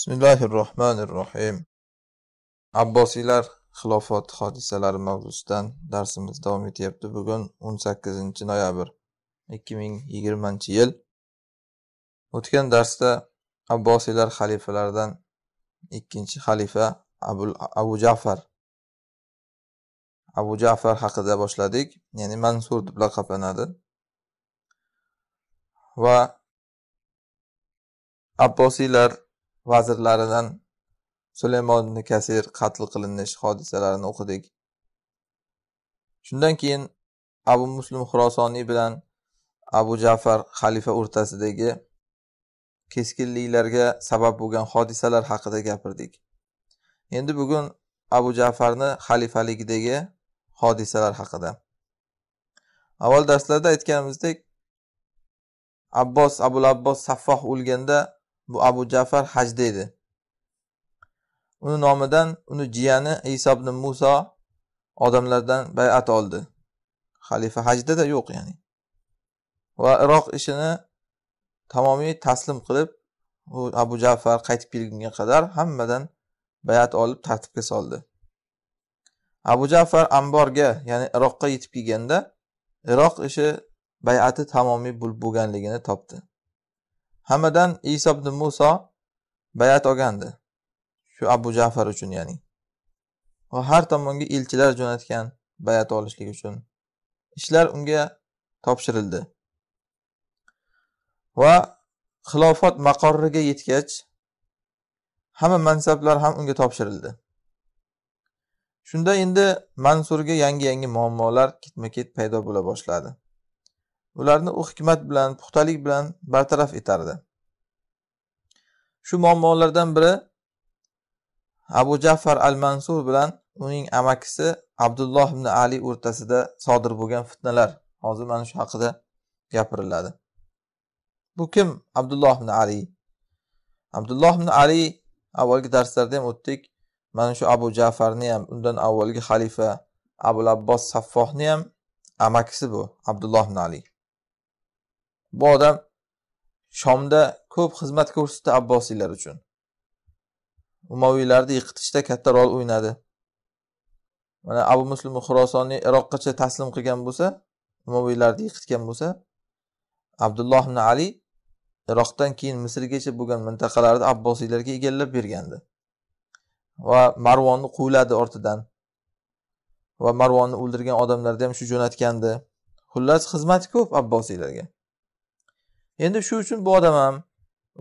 bismillahi rohmanir rohim abbosiylar xilofat hodisalari mavzusidan darsimiz davom etyapti bugun 18 noyabr 2020 yil o'tgan darsda abbosiylar xalifalaridan ikkinchi xalifa abul abu jafar abu jafar haqida boshladik ya'ni mansur deb laqablanadi va abbosiylar vazirlaridan sulaymon kasir qatl qilinish hodisalarini o'qidik shundan keyin abu muslim xurosoniy bilan abu jafar xalifa o'rtasidagi keskinliklarga sabab bo'lgan hodisalar haqida gapirdik endi bugun abu jafarni xalifaligidagi hodisalar haqida avval darslarda aytganimizdek abbos abul abbos saffoh o'lganda bu abu jafar hajda edi uni nomidan uni jiyani iso ibn muso odamlardan bayat oldi xalifa hajdada yo'q ya'ni va iroq ishini tamomiy taslim qilib u abu jafar qaytib kelgunga qadar hammadan bayat olib tartibga soldi abu jafar amborga ya'ni iroqqa yetib kelganda iroq ishi bayati tamomiy bo'lganligini topdi hammadan iso ibn muso bayat olgandi shu abu jafar uchun ya'ni va har tomonga elchilar jo'natgan bayat olishlik uchun ishlar unga topshirildi va xilofat maqorriga yetgach hamma mansablar ham unga topshirildi shunda endi mansurga yangi yangi muammolar ketma ket paydo bo'la boshladi ularni u hikmat bilan puxtalik bilan bartaraf etardi shu muammolardan biri abu jafar al mansur bilan uning amakisi abdulloh ibn ali o'rtasida sodir bo'lgan fitnalar hozir mana shu haqida gapiriladi bu kim abdulloh ibn ali abdulloh ibn ali avvalgi darslarda ham o'tdik mana shu abu jafarni ham undan avvalgi xalifa abul abbos saffohni ham amakisi bu abdulloh ibn ali bu odam shomda ko'p xizmat ko'rsatdi abbosiylar uchun umaviylarni yiqitishda katta rol o'ynadi mana abu muslim xurosonni iroqqacha taslim qilgan bo'lsa umaviylarni yiqitgan bo'lsa abdulloh ibn ali iroqdan keyin misrgacha bo'lgan mintaqalarni abbosiylarga egallab bergandi va marvonni quvladi ortidan va marvonni o'ldirgan odamlarni ham shu jo'natgandi xullas xizmati ko'p abbosiylarga endi shu uchun bu odam ham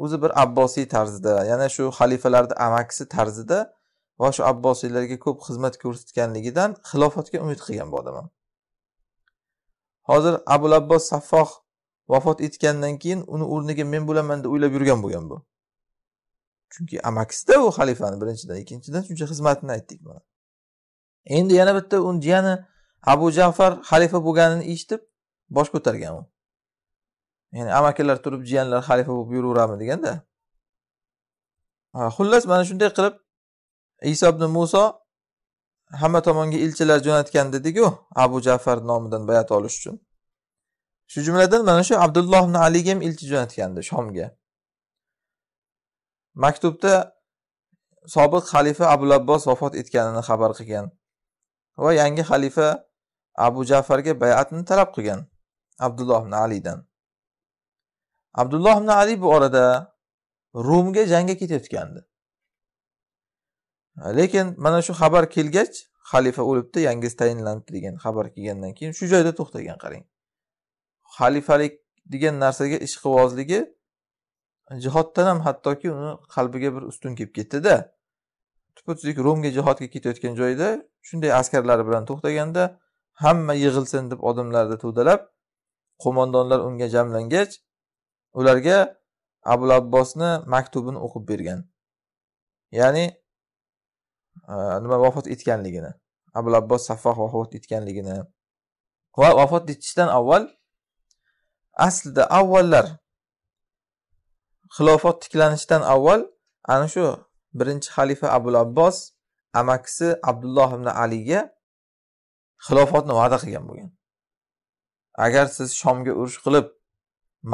o'zi bir abbosiy tarzda yana shu xalifalarni amakisi tarzida va shu abbosiylarga ko'p xizmat ko'rsatganligidan xilofatga umid qilgan bu odam ham hozir abu abbos saffoh vafot etgandan keyin uni o'rniga men bo'laman deb o'ylab yurgan bo'lgan bu chunki amakisida u xalifani birinchidan ikkinchidan shuncha xizmatini aytdik mana endi yana bitta uni jiyani abu jafar xalifa bo'lganini eshitib bosh ko'targan u ya'ni amakilar turib jiyanlar xalifa bo'lib yuraveradimi deganda xullas mana shunday qilib iso ibn muso hamma tomonga elchilar jo'natgan dediku abu jafar nomidan bayat olish uchun shu jumladan mana shu abdulloh ibn aliga ham elchi jo'natgandi shomga maktubda sobiq xalifa abul abbos vafot etganini xabar qilgan va yangi xalifa abu jafarga bayatni talab qilgan abdulloh ibn alidan abdulloh ibn ali bu orada rumga jangga ketayotgandi lekin mana shu xabar kelgach xalifa o'libdi yangisi tayinlandi degan xabar kelgandan keyin shu joyda to'xtagan qarang xalifalik degan narsaga ishqivozligi jihoddan ham hattoki uni qalbiga bir ustun kelib ketdida tupputzuk rumga jihodga ketayotgan joyda shunday askarlari bilan to'xtaganda hamma yig'ilsin deb odamlarni to'dalab qo'mondonlar unga jamlangach ularga abu abbosni maktubini o'qib bergan ya'ni e, nima vafot etganligini abu abbos saffoh vafot etganligini va vafot etishdan avval aslida avvallar xilofat tiklanishdan avval ana shu birinchi xalifa abu abbos amakisi abdulloh ibn aliga xilofatni va'da qilgan bo'lgan agar siz shomga urush qilib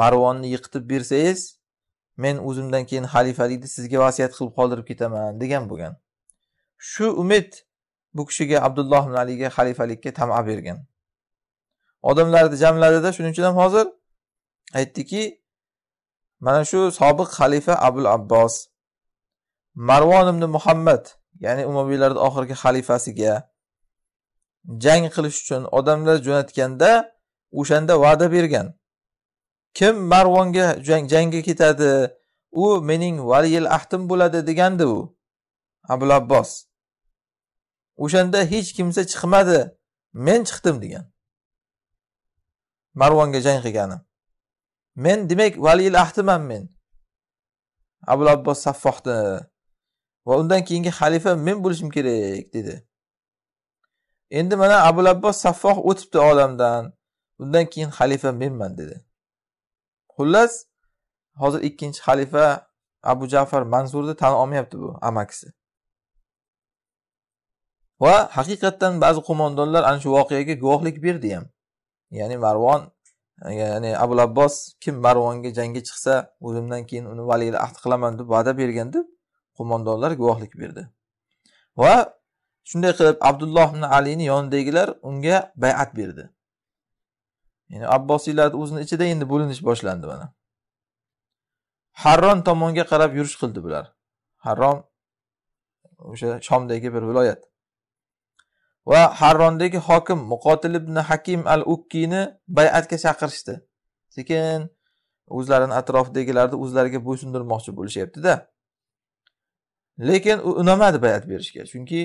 marvonni yiqitib bersangiz men o'zimdan keyin xalifalikni sizga vasiyat qilib qoldirib ketaman degan bo'lgan shu umid bu kishiga abdulloh ibn aliga xalifalikka tama bergan odamlarni jamladida shuning uchun ham hozir aytdiki mana shu sobiq xalifa abul abbos marvon ibn muhammad ya'ni umaviylarni oxirgi xalifasiga jang qilish uchun odamlar jo'natganda o'shanda va'da bergan kim marvonga jangga ketadi u mening valiyil ahdim bo'ladi degandi u abul abbos o'shanda hech kimsa chiqmadi men chiqdim degan marvonga jang qilgani men demak valiyil ahdiman men abul abbos saffohni va undan keyingi xalifa men bo'lishim kerak dedi endi mana abul abbos saffoh o'tibdi olamdan undan keyin xalifa menman dedi xullas hozir ikkinchi xalifa abu jafar manzurni tan olmayapti bu amakisi va haqiqatdan ba'zi qo'mondonlar ana shu voqeaga guvohlik berdi ham ya'ni marvon ya'ni abu abbos kim marvonga jangga chiqsa o'zimdan keyin uni valiyli ahd qilaman deb va'da bergan deb qo'mondonlar guvohlik berdi va shunday qilib abdulloh ibn alini yonidagilar unga bayat berdi ya'ni abbosiylar o'zini ichida endi bo'linish boshlandi mana harron tomonga qarab yurish qildi bular harron o'sha shomdagi bir viloyat va harrondagi hokim muqotil ibn hakim al ukkiyni bay'atga chaqirishdi sekin o'zlarini atrofidagilarni o'zlariga bo'ysundirmoqchi bo'lishyaptida lekin u unamadi bay'at berishga chunki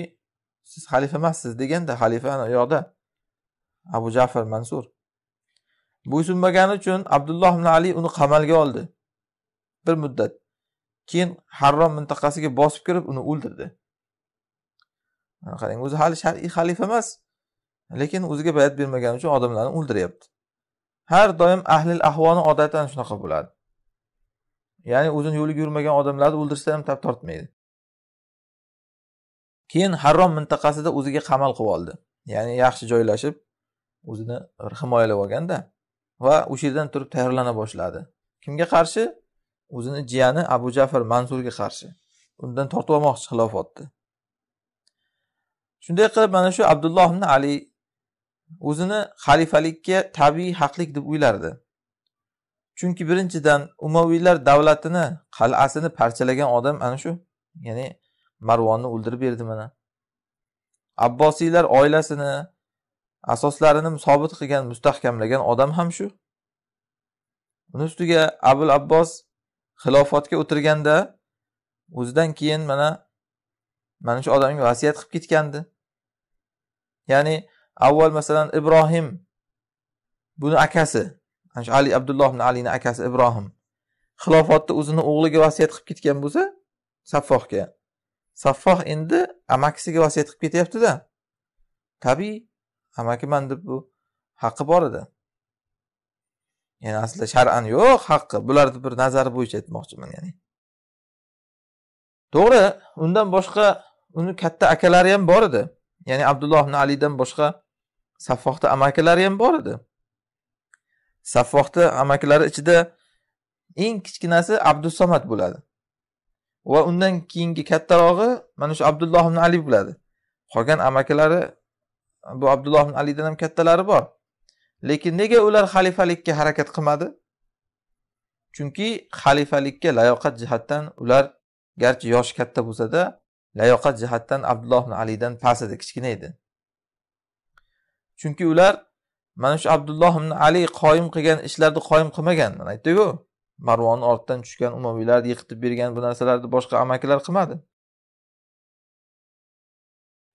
siz xalifa emassiz deganda xalifa u yoqda abu jafar mansur bo'ysunmagani uchun abdulloh ibn ali uni qamalga oldi bir muddat keyin harrom mintaqasiga bosib kirib uni o'ldirdi mana qarang o'zi hali shar'iy xalifa emas lekin o'ziga bayat bermagani uchun odamlarni o'ldiryapti har doim ahlil ahvoni odatan shunaqa bo'ladi ya'ni o'zini yo'liga yurmagan odamlarni o'ldirsa ham tab tortmaydi keyin harrom mintaqasida o'ziga qamal qilib oldi ya'ni yaxshi joylashib o'zini himoyalab olganda va o'sha yerdan turib tayyorlana boshladi kimga qarshi o'zini jiyani abu jafar mansurga qarshi undan tortib olmoqchi xilofotni shunday qilib mana shu abdulloh ibn ali o'zini xalifalikka tabiiy haqlik deb o'ylardi chunki birinchidan umaviylar davlatini qal'asini parchalagan odam ana shu ya'ni marvonni o'ldirib berdi mana abbosiylar oilasini asoslarini sobit qilgan mustahkamlagan odam ham shu uni ustiga abul abbos xilofatga o'tirganda o'zidan keyin mana mana shu odamga vasiyat qilib ketgandi ya'ni avval masalan ibrohim buni akasi ana shu ali abdulloh ibn alini akasi ibrohim xilofatni o'zini o'g'liga vasiyat qilib ketgan bo'lsa saffohga saffoh endi amakisiga vasiyat qilib ketyaptida tabiiy amakiman deb bu haqqi bor edi ya'ni aslida shar'an yo'q haqqi bularni bir nazari bo'yicha aytmoqchiman ya'ni to'g'ri undan boshqa uni katta akalari ham bor edi ya'ni abdulloh ibn alidan boshqa saffohni amakilari ham bor edi saffohni amakilari ichida eng kichkinasi abdusomad bo'ladi va undan keyingi kattarog'i mana shu abdulloh ibn ali bo'ladi qolgan amakilari bu abdulloh ibn alidan ham kattalari bor lekin nega ular xalifalikka harakat qilmadi chunki xalifalikka layoqat jihatdan ular garchi yosh katta bo'lsada layoqat jihatdan abdulloh ibn alidan past edi kichkina edi chunki ular mana shu abdulloh ibn ali qoyim qilgan ishlarni qoyim qilmagan man aytdiku marvonni ortidan tushgan umaviylarni yiqitib bergan bu narsalarni boshqa amakilar qilmadi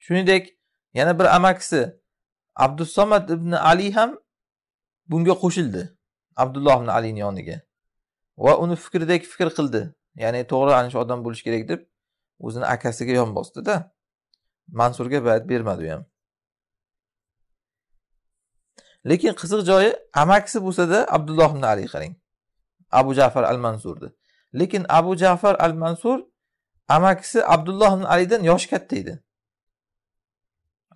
shuningdek yana bir amakisi abdusomad ibn ali ham bunga qo'shildi abdulloh ibn alini yoniga va uni fikridek fikr qildi ya'ni to'g'ri ana shu odam bo'lishi kerak deb o'zini akasiga yon bosdida mansurga bayat bermadi u ham lekin qiziq joyi amakisi bo'lsada abdulloh ibn ali qarang abu jafar al mansurni lekin abu jafar al mansur amakisi abdulloh ibn alidan yoshi katta edi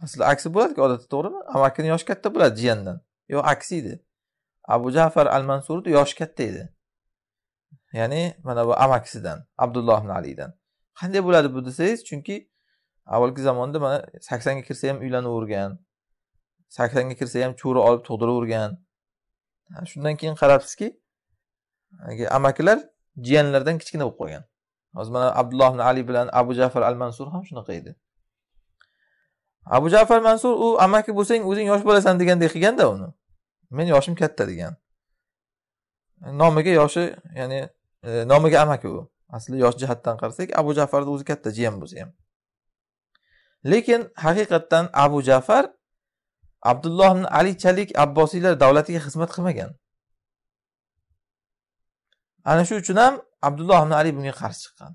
aslida aksi bo'ladiku odatda to'g'rimi amakini yoshi katta bo'ladi jiyandan yo'q aksi edi abu jafar al mansurni yoshi katta edi ya'ni mana bu amakisidan abdulloh ibn alidan qanday bo'ladi bu desangiz chunki avvalgi zamonda mana saksonga kirsa ham uylanavergan saksonga kirsa ham cho'ri olib tug'diravergan shundan keyin qarabsizki amakilar jiyanlardan kichkina bo'lib qolgan hozir mana abdulloh ibn ali bilan abu jafar al mansur ham shunaqa edi abu jafar mansur u amaki bo'lsang o'zing yosh bo'lasan degandek qilganda uni men yoshim katta degan nomiga yoshi ya'ni e, nomiga amaki u asli yosh jihatdan qarasak abu jafarni o'zi katta jiyan bo'lsa ham lekin haqiqatdan abu jafar abdulloh ibn alichalik abbosiylar davlatiga xizmat qilmagan ana shu uchun ham abdulloh ibn ali bunga qarshi chiqqan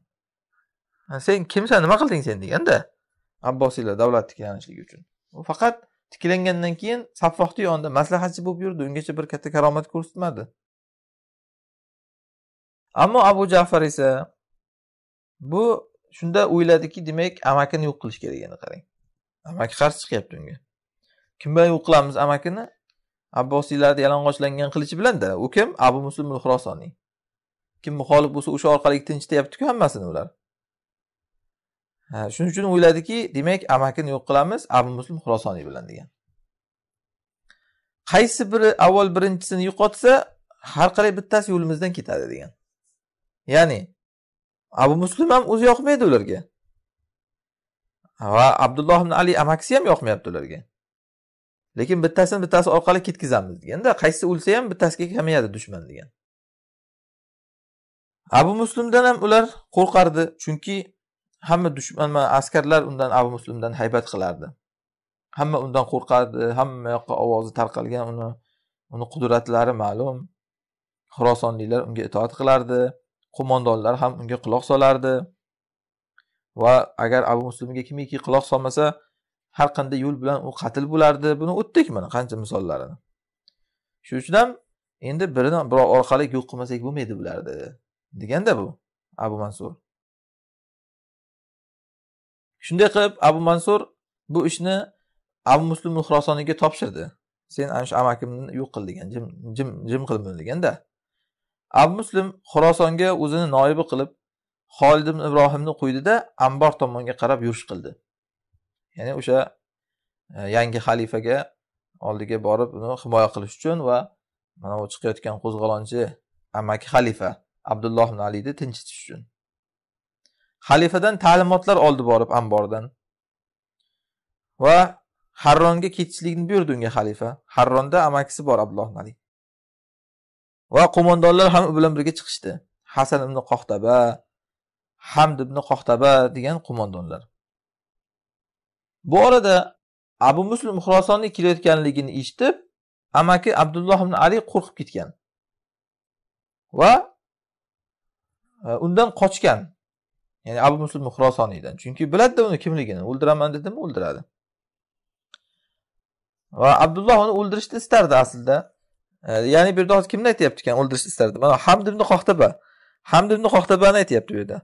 sen kimsan nima qilding sen deganda abbosiylar davlat tiklanishligi uchun u faqat tiklangandan keyin saffohni yonida maslahatchi bo'lib yurdi ungacha bir katta karomat ko'rsatmadi ammo abu jafar esa bu shunda o'yladiki demak amakini yo'q qilish kerak endi qarang amaki qarshi chiqyapti unga kim bilan yo'q qilamiz amakini abbosiylarni yalang'ochlangan qilichi bilanda u kim abu muslim xurosoniy kim muxolif bo'lsa o'sha orqali tinchityaptiku hammasini ular shuning uchun o'yladiki demak amakini yo'q qilamiz abu muslim xurosoniy bilan degan qaysi biri avval birinchisini yo'qotsa har qalay bittasi yo'limizdan ketadi degan ya'ni abu muslim ham o'zi yoqmaydi ularga va abdulloh ibn ali amakisi ham yoqmayapti ularga lekin bittasini bittasi orqali ketkazamiz deganda qaysi o'lsa ham bittasiga kamayadi dushman degan abu muslimdan ham ular qo'rqardi chunki hamma dushman askarlar undan abu muslimdan haybat qilardi hamma undan qo'rqardi hamma yoqqa ovozi tarqalgan uni uni qudratlari ma'lum xurosonliklar unga itoat qilardi qo'mondonlar ham unga quloq solardi va agar abu muslimga kimiki quloq solmasa har qanday yo'l bilan u qatl bo'lardi buni o'tdik mana qancha misollarini shuning uchun ham endi birini birov orqali yo'q qilmasak bo'lmaydi bularni deganda bu abu mansur shunday qilib abu mansur bu ishni abu muslim xurosoniga topshirdi sen ana shu amakimni yo'q qil degan jim jim jim qil buni deganda abu muslim xurosonga o'zini noibi qilib holid ibn ibrohimni qo'ydida ambor tomonga qarab yurish qildi ya'ni o'sha e, yangi xalifaga oldiga borib uni himoya qilish uchun va mana bu chiqayotgan qo'zg'olonchi amaki xalifa abdulloh ibn aliyni tinchitish uchun xalifadan ta'limotlar oldi borib ambordan va harronga ketishlikni buyurdi unga xalifa harronda amakisi bor abdulloh malik va qo'mondonlar ham u bilan birga chiqishdi hasan ibn qohtaba hamd ibn qohtaba degan qo'mondonlar bu orada abu muslim xurosonniy kelayotganligini eshitib amaki abdulloh ibn ali qo'rqib ketgan va e, undan qochgan ya'ni abu muslim xurosoniydan chunki biladida uni kimligini o'ldiraman dedimi o'ldiradi va abdulloh uni o'ldirishni istardi aslida e, ya'ni bu yerda hozir kimni aytyapti ekan o'ldirishni istardi mana hamd ibn qohtaba hamd ibn qohtabani aytyapti bu yerda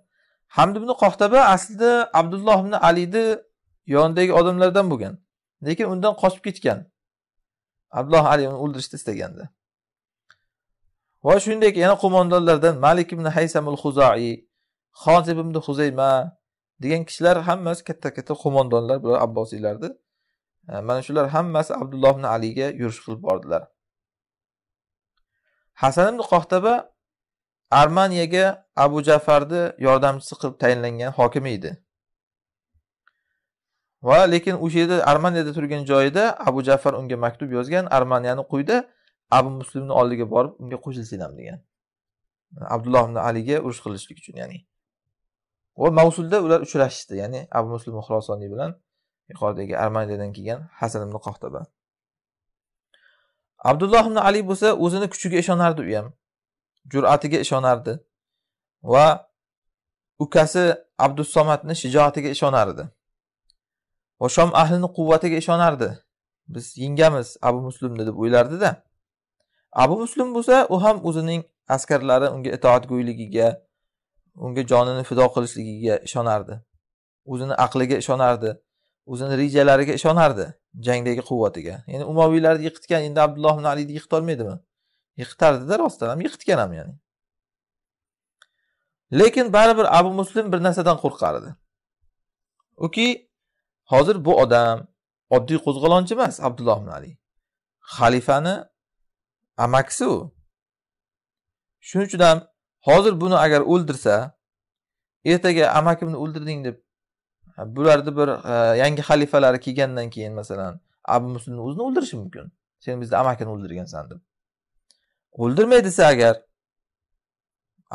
hamd ibn qohtaba aslida abdulloh ibn alini yonidagi odamlardan bo'lgan lekin undan qochib ketgan abdulloh ali uni o'ldirishni istaganda va shuningdek yana qo'mondonlardan malik ibn haysamul huzoiy hozib ibn huzayma degan kishilar hammasi katta katta qo'mondonlar bular abbosiylarni e, mana shular hammasi abdulloh ibn aliga yurish qilib bordilar hasan ibn qohtaba armaniyaga abu jafarni yordamchisi qilib tayinlangan hokimi edi va lekin o'sha yerda armaniyada turgan joyida abu jafar unga maktub yozgan armaniyani quyida abu muslimni oldiga borib unga qo'shilsanglar degan abdulloh ibn aliga urush qilishlik uchun ya'ni va mavsulda ular uchrashishdi ya'ni abu muslim xurosoniy bilan yuqoridagi armaniyadan kelgan hasan ibn qohtaba abdulloh ibn ali bo'lsa o'zini kuchiga ishonardi u ham jur'atiga ishonardi va ukasi abdusomatni shijoatiga ishonardi va shom ahlini quvvatiga ishonardi biz yengamiz abu muslimni deb o'ylardida abu muslim bo'lsa u ham o'zining askarlari unga itoatgo'yligiga unga jonini fido qilishligiga ishonardi o'zini aqliga ishonardi o'zini rejalariga ishonardi jangdagi quvvatiga ya'ni umoviylarni yiqitgan endi abdulloh ibn alini yiqitolmaydimi yiqitardida rostdan ham yiqitgan ham ya'ni lekin baribir abu muslim bir narsadan qo'rqardi uki hozir bu odam oddiy qo'zg'olonchi emas abdulloh ibn ali xalifani amakisi u shuning uchun ham hozir buni agar o'ldirsa ertaga amakimni o'ldirding deb bularni bir yangi xalifalari kelgandan keyin masalan abu muslimni o'zini o'ldirishi mumkin sen bizni amakini o'ldirgansan deb o'ldirmay desa agar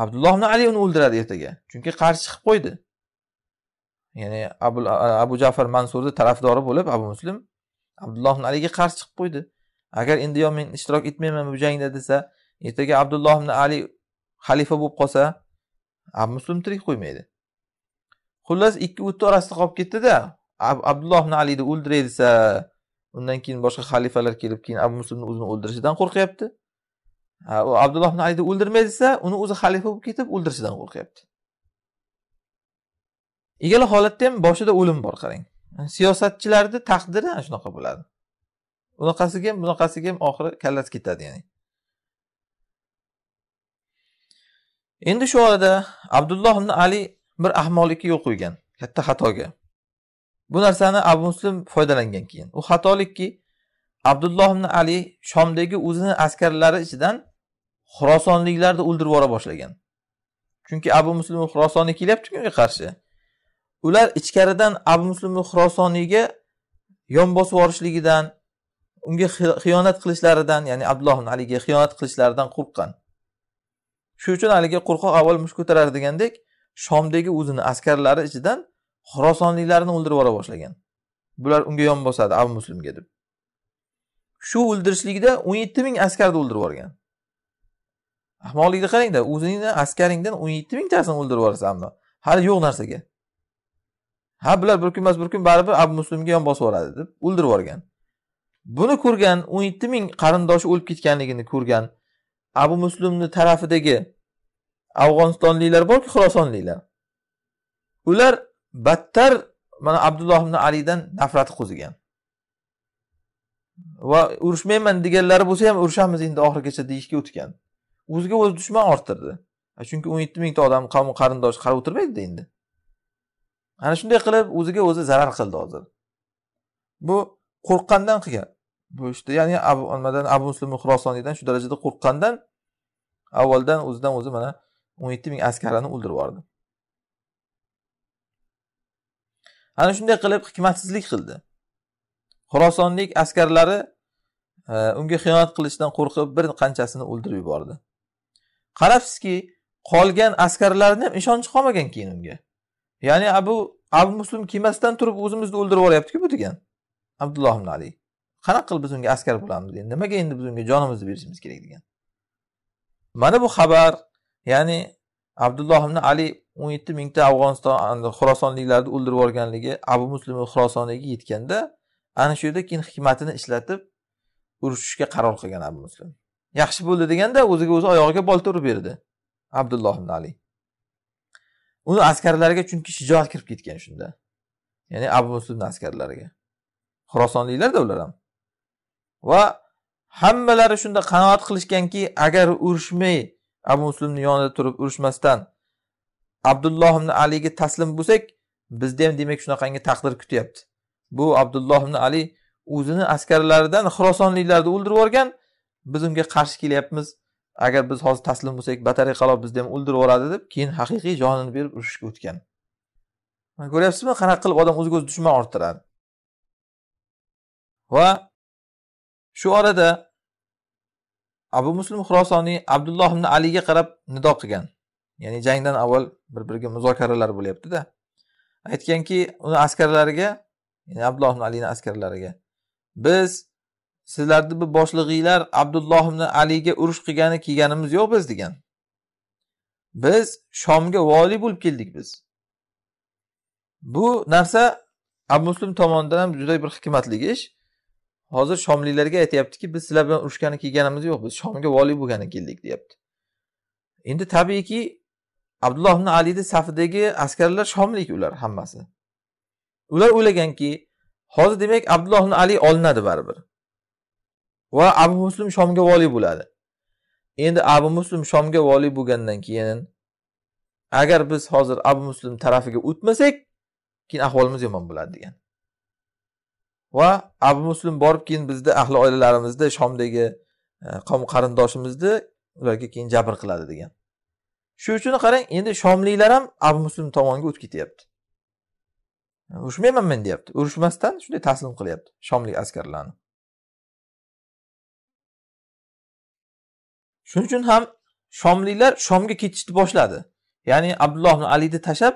abdulloh ibn ali uni o'ldiradi ertaga chunki qarshi chiqib qo'ydi ya'ni abu, abu jafar mansurni tarafdori bo'lib abu muslim abdulloh ibn aliga qarshi chiqib qo'ydi agar endi yo men ishtirok etmayman bu jangda desa ertaga abdulloh ibn ali xalifa bo'lib qolsa muslim tirik qo'ymaydi xullas ikki o'tni orasida qolib ketdida abdulloh ibn alini o'ldiray desa undan keyin boshqa xalifalar kelib keyin abu muslimni o'zini o'ldirishidan qo'rqyapti u abdulloh ibn alini o'ldirmay desa uni o'zi xalifa bo'lib ketib o'ldirishidan qo'rqyapti ikkala holatda ham boshida o'lim bor qarang siyosatchilarni taqdiri ana shunaqa bo'ladi unaqasiga ham bunaqasiga ham oxiri kallasi ketadi ya'ni endi shu orada abdulloh ibn ali bir ahmoqlikka yo'l qo'ygan katta xatoga bu narsani abu muslim foydalangan keyin u xatolikki abdulloh ibn ali shomdagi o'zini askarlari ichidan xurosonliklarni o'ldirib yubora boshlagan chunki abu muslim xurosoniy kelyaptiku unga qarshi ular ichkaridan abu muslim xurosoniyga yon bosib yuborishligidan unga xiyonat qilishlaridan ya'ni abdulloh ibn aliga xiyonat qilishlaridan qo'rqqan shuning uchun haligi qo'rqoq avval musht ko'tarar degandek shomdagi o'zini askarlari ichidan xorosonliklarni o'ldirib yubora boshlagan bular unga yon bosadi abu muslimga deb shu o'ldirishlikda o'n yetti ming askarni o'ldirib yuborgan ahmoqlikni qarangda o'zingni askaringdan o'n yetti mingtasini o'ldirib yuborasan hali yo'q narsaga ha bular bir kun emas bir kun baribir abu muslimga yon bosib yuboradi deb o'ldirib yuborgan buni ko'rgan o'n yetti ming qarindoshi o'lib ketganligini ko'rgan abu muslimni tarafidagi afg'onistonliklar borku xurosonliklar ular battar mana abdulloh ibn alidan nafrat qo'zigan va urushmayman deganlari bo'lsa ham urushamiz endi oxirigacha deyishga o'tgan o'ziga o'zi dushman orttirdi chunki o'n yetti mingta odam qavm qarindosh qarab o'tirmaydida endi ana shunday qilib o'ziga o'zi zarar qildi hozir bu qo'rqqandan qilgan bu ishni ya'ni nimadan abu muslim xurosoniydan shu darajada qo'rqqandan avvaldan o'zidan o'zi mana o'n yetti ming askarini o'ldirib yubordi ana shunday qilib hikmatsizlik qildi xurosonlik askarlari e, unga xiyonat qilishdan qo'rqib bir qanchasini o'ldirib yubordi qarabsizki qolgan askarlarni ham ishonchi qolmagan keyin unga ya'ni abu abu muslim kelmasdan turib o'zimizni o'ldirib yuboryaptiku bu degan abdulloh ibn ali qanaqa qilib biz unga askar bo'lamiz endi nimaga endi biz unga jonimizni berishimiz kerak degan mana bu xabar ya'ni abdulloh ibn ali o'n yetti mingta afg'oniston xurosonliklarni o'ldirib yuborganligi abu muslim xurosoniyga yetganda ana shu yerda keyin hikmatini ishlatib urushishga qaror qilgan abu muslim yaxshi bo'ldi deganda o'ziga o'zi oyog'iga bolta urib berdi abdulloh ibn ali uni askarlariga chunki shijoat kirib ketgan shunda ya'ni abu muslimni askarlariga xurosonliklarda ular ham va hammalari shunda qanoat qilishganki agar urushmay abu muslimni yonida turib urushmasdan abdulloh ibn aliga taslim bo'lsak bizni ham demak shunaqangi taqdir kutyapti bu abdulloh ibn ali o'zini askarlaridan xurosonliklarni o'ldirib yuborgan biz unga qarshi kelyapmiz agar biz hozir taslim bo'lsak qalo bizni ham o'ldirib yuboradi deb keyin haqiqiy jonini berib urushga o'tgan ko'ryapsizmi qanaqa qilib odam o'ziga o'zi dushman orttiradi va shu orada abu muslim xurosoniy abdulloh ibn aliga qarab nido qilgan ya'ni jangdan avval bir biriga muzokaralar bo'lyaptida aytganki uni askarlariga ya'ni abdulloh ibn alini askarlariga biz sizlarni bu boshlig'inglar abdulloh ibn aliga urush qilgani kelganimiz yo'q biz degan biz shomga voliy bo'lib keldik biz bu narsa abu muslim tomonidan ham juda bir hikmatli ish hozir shomliklarga aytyaptiki biz sizlar bilan urushgani kelganimiz yo'q biz shomga voliy bo'lgani keldik deyapti endi tabiiyki abdulloh ibn alini safidagi askarlar shomlik ular hammasi ular o'ylaganki hozir demak abdulloh ibn ali olinadi baribir va abu muslim shomga voliy bo'ladi endi abu muslim shomga voliy bo'lgandan keyin agar biz hozir abu muslim tarafiga o'tmasak keyin ahvolimiz yomon bo'ladi degan va abu muslim borib keyin bizni ahli oilalarimizni shomdagi e, qavm qarindoshimizni ularga keyin jabr qiladi degan shu uchun qarang endi shomliklar ham abu muslim tomonga o'tib ketyapti urushmayman men deyapti urushmasdan shunday taslim qilyapti shomlik askarlarni shuning uchun ham shomliklar shomga ketishni boshladi ya'ni abdulloh ibn alini tashlab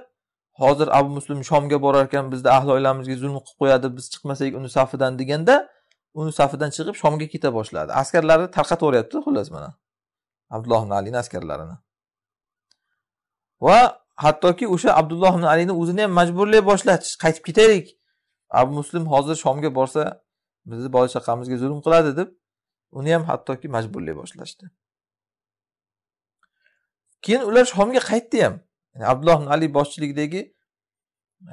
hozir abu muslim shomga ekan bizni ahli oilamizga zulm qilib qo'yadi biz chiqmasak uni safidan deganda uni safidan chiqib shomga keta boshladi askarlarni tarqatib yuboryapti xullas mana abdulloh ibn alini askarlarini va hattoki o'sha abdulloh ibn alini o'zini ham majburlay boshlatish qaytib ketaylik abu muslim hozir shomga borsa bizni bola chaqamizga zulm qiladi deb uni ham hattoki majburlay boshlashdi keyin ular shomga qaytdi ham yani abdulloh ibn ali boshchiligidagi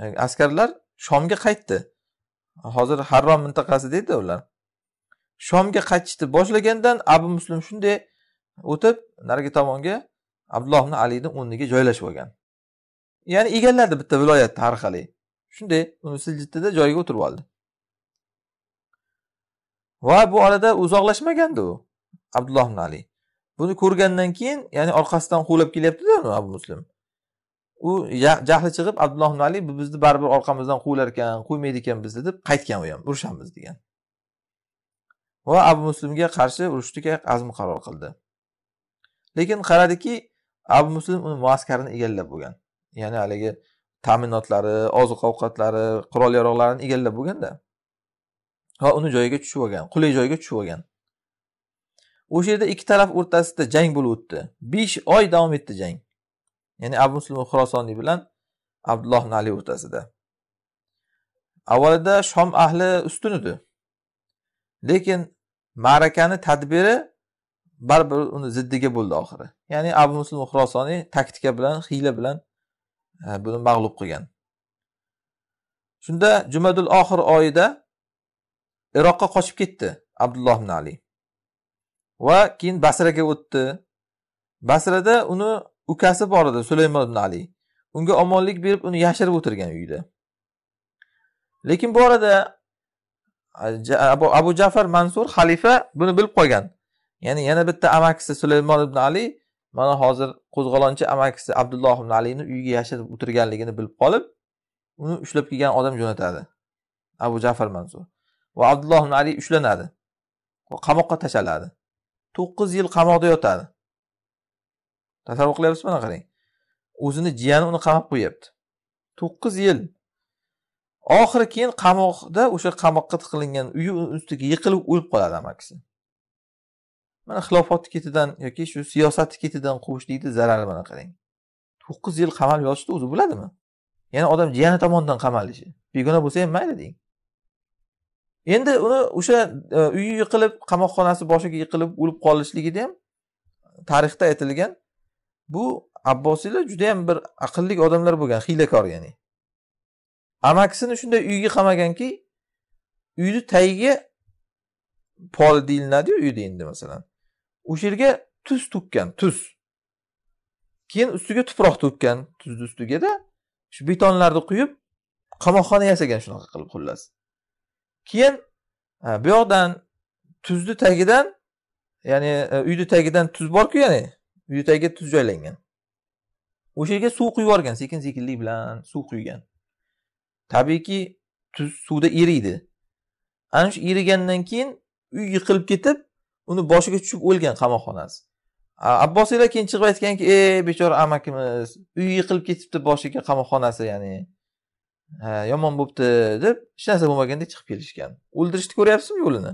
e, askarlar shomga qaytdi hozir harrom mintaqasi deydi ular shomga qaytishni boshlagandan abu muslim shunday o'tib narigi tomonga abdulloh ibn alini o'rniga joylashib olgan ya'ni egalladi bitta viloyatni har qalay shunday uni siljitdida joyiga o'tirib oldi va bu orada uzoqlashmagandi u abdulloh ibn ali buni ko'rgandan keyin ya'ni orqasidan quvlab kelyaptida abu muslim u jahli chiqib abdulloh ibn ali bizni baribir orqamizdan quvlar ekan qo'ymaydi ekan bizni deb qaytgan u ham urushamiz degan va abu muslimga qarshi urushishga azm qaror qildi lekin qaradiki abu muslim uni muaskarini egallab bo'lgan ya'ni haligi ta'minotlari oziq ovqatlari qurol yarog'larini egallab bo'lganda va uni joyiga tushib olgan qulay joyiga tushib olgan o'sha yerda ikki taraf o'rtasida jang bo'lib o'tdi besh oy davom etdi jang ya'ni abu muslim xurosoniy bilan abdulloh ibn ali o'rtasida avvalida shom ahli ustun edi lekin ma'rakani tadbiri baribir uni ziddiga bo'ldi oxiri ya'ni abu muslim xurosoniy taktika bilan hiyla bilan e, buni mag'lub qilgan shunda jumadul oxir oyida iroqqa qochib ketdi abdulloh ibn ali va keyin basraga o'tdi basrada uni ukasi bor edi sulaymon ibn ali unga omonlik berib uni yashirib o'tirgan uyda lekin bu orada abu, abu jafar mansur xalifa buni bilib qolgan ya'ni yana bitta amakisi sulaymon ibn ali mana hozir qo'zg'olonchi amakisi abdulloh ibn alini uyiga yashirib o'tirganligini bilib qolib uni ushlab kelgan odam jo'natadi abu jafar mansur va abdulloh ibn ali ushlanadi va qamoqqa tashlanadi to'qqiz yil qamoqda yotadi tasavvur qilyapsizmi mana qarang o'zini jiyani uni qamab qo'yyapti to'qqiz yil oxiri keyin qamoqda o'sha qamoqqa tiqilingan uyi ustiga yiqilib o'lib qoladi amakisi mana xilofatni ketidan yoki shu siyosatni ketidan quvishlikni zarari mana qarang to'qqiz yil qamalib yotishni o'zi bo'ladimi yana odam jiyani tomonidan qamalishi begona bo'lsa ham mayli deng endi uni o'sha e, uyi yiqilib qamoqxonasi boshiga yiqilib o'lib qolishligida ham tarixda aytilgan bu abbosiylar yam bir aqlli odamlar bo'lgan hiylakor ya'ni amakisini shunday uyga qamaganki uyni tagiga pol deyilnadiyu uyda endi masalan o'sha yerga tuz to'kkan tuz keyin ustiga tuproq to'kkan tuzni ustigada shu betonlarni quyib qamoqxona yasagan shunaqa qilib xullas keyin bu yoqdan tuzni tagidan ya'ni e, uyni tagidan tuz borku ya'ni uyi tagiga tuz joylangan o'sha yerga suv quyib yuborgan sekin sekinlik bilan suv quygan tabiiyki tuz suvda eriydi ana shu erigandan keyin uy yiqilib ketib uni boshiga tushib o'lgan qamoqxonasi abbosiylar keyin chiqib aytganki ey bechora amakimiz uyi yiqilib ketibdi boshiga qamoqxonasi ya'ni yomon bo'libdi deb hech narsa bo'lmagandek chiqib kelishgan o'ldirishni ko'ryapsizmi yo'lini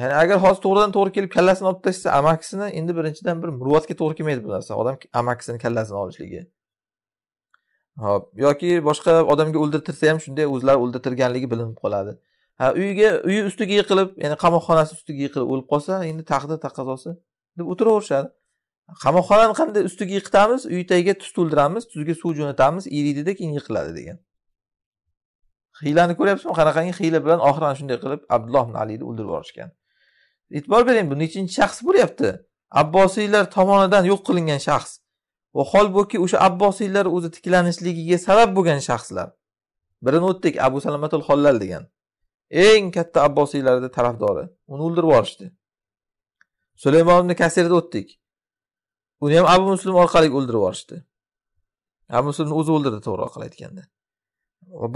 ya'ni agar hozir to'g'ridan to'g'ri kelib kallasini olib tashlasa amakisini endi birinchidan bir muruvvatga to'g'ri kelmaydi bu narsa odam amakisini kallasini olishligi hop yoki boshqa odamga o'ldirtirsa ham shunday o'zlari o'ldirtirganligi bilinib qoladi ha uyiga uyi ustiga yiqilib ya'ni qamoqxonasi ustiga yiqilib o'lib qolsa endi taqdir taqazosi deb o'tiraverishadi qamoqxonani qanday ustiga yiqitamiz uy tagiga tuz to'ldiramiz tuzga suv jo'natamiz eriydida keyin yiqiladi degan hiylani ko'ryapsizmi qanaqangi hiyla bilan ana shunday qilib abdulloh ibn alini o'ldirib yuborishgan e'tibor bering bu nechinchi shaxs bo'lyapti abbosiylar tomonidan yo'q qilingan shaxs va holbuki o'sha abbosiylar o'zi tiklanishligiga sabab bo'lgan shaxslar birini o'tdik abu salamatul hollal degan eng katta abbosiylarni tarafdori uni o'ldirib yuborishdi sulaymon ibn kasirni o'tdik uni ham abu muslim orqali o'ldirib yuborishdi abu muslimni o'zi o'ldirdi to'g'riroq aytganda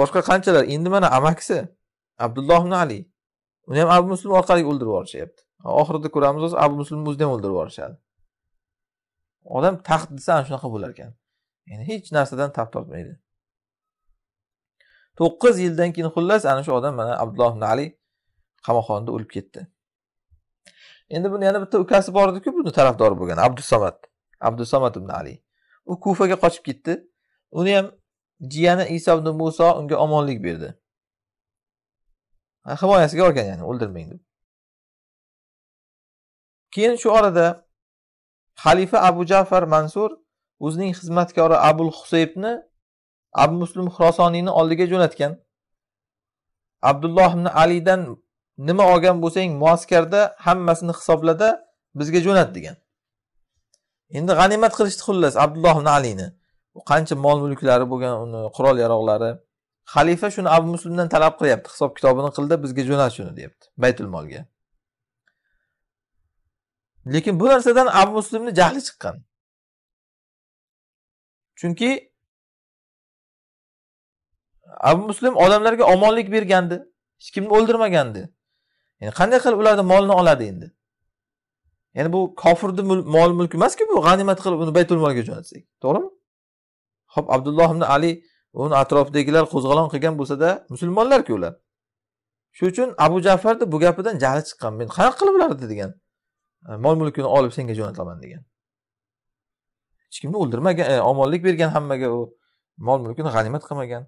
boshqa qanchalar endi mana amakisi abdulloh ibn ali uni ham abu muslim orqali o'ldirib yuborishyapti oxirida ko'ramiz hozir abu muslimni o'zini ham o'ldirib yuborishadi odam taxt desa ana shunaqa bo'lar ekan ya'ni hech narsadan tap tortmaydi to'qqiz yildan keyin xullas ana shu odam mana abdulloh ibn ali qamoqxonada o'lib ketdi endi buni yana bitta ukasi bor ediku buni tarafdori bo'lgan abdusamad abdusamad ibn ali u kufaga qochib ketdi uni ham jiyani iso ibn muso unga omonlik berdi himoyasiga olgan ya'ni o'ldirmang deb keyin shu orada xalifa abu jafar mansur o'zining xizmatkori abul husaybni abu muslim xurosoniyni oldiga jo'natgan abdulloh ibn alidan nima olgan bo'lsang muaskarda hammasini hisoblada bizga jo'nat degan endi g'animat qilishdi xullas abdulloh ibn alini qancha mol mulklari bo'lgan uni qurol yarog'lari xalifa shuni abu muslimdan talab qilyapti hisob kitobini qildi bizga jo'nat shuni deyapti baytul molga lekin bu narsadan abu muslimni jahli chiqqan chunki abu muslim odamlarga omonlik bergandi hech kimni o'ldirmagandi yani qanday qilib ularni molini oladi endi ya'ni bu kofirni mol mulki emasku bu g'animat qilib uni baytul molga jo'natsak to'g'rimi ho'p abdulloh ibn ali uni atrofidagilar qo'zg'olon qilgan bo'lsada musulmonlarku ular shuning uchun abu jafarni bu gapidan jahli chiqqan men qanaqa qilib ularni degan mol mulkini olib senga jo'nataman degan hech kimni o'ldirmagan e, omonlik bergan hammaga u mol mulkini g'animat qilmagan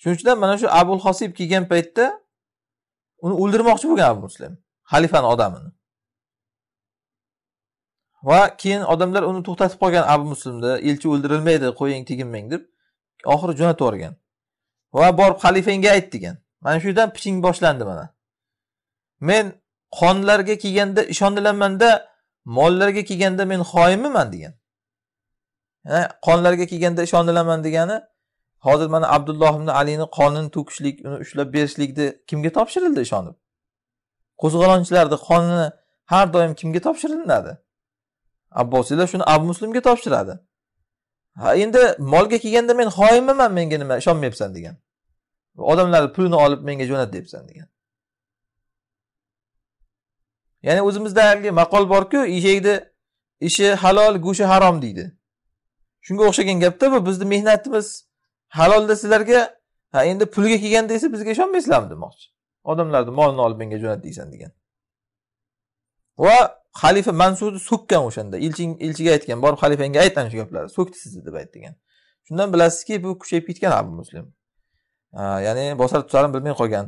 shuning uchun mana shu abul hosib kelgan paytda uni o'ldirmoqchi bo'lgan abu muslim xalifani odamini va keyin odamlar uni to'xtatib qolgan abu muslimni elchi o'ldirilmaydi qo'ying teginmang deb oxiri jo'natib yuborgan va borib xalifangga ayt degan mana shu yerdan piching boshlandi mana men qonlarga kelganda ishonilamanda mollarga kelganda men xoinmiman degan qonlarga kelganda ishonilaman degani hozir mana abdulloh ibn alini qonini to'kishlik uni ushlab berishlikni kimga topshirildi ishonib qo'zg'olonchilarni qonini har doim kimga topshirilinadi abbosiylar shuni abu muslimga topshiradi ha endi molga kelganda men xoinmiman menga nima ishonmayapsan degan odamlar pulini olib menga jo'nat deyapsan degan ya'ni o'zimizda haligi maqol borku eshakni ishi halol go'shi harom deydi shunga o'xshagan gapda bu bizni mehnatimiz halol desalarga ha endi pulga kelganda esa bizga ishonmaysizlarmi demoqchi odamlarni molini olib menga jo'nat deysan degan va xalifa mansurni so'kkan o'shanda elching elchiga aytgan borib xalifangga ayt ana shu gaplarni so'kdi sizni deb ayt degan shundan bilasizki bu kuchayib ketgan abu muslim ya'ni bosar tusarini bilmay qolgan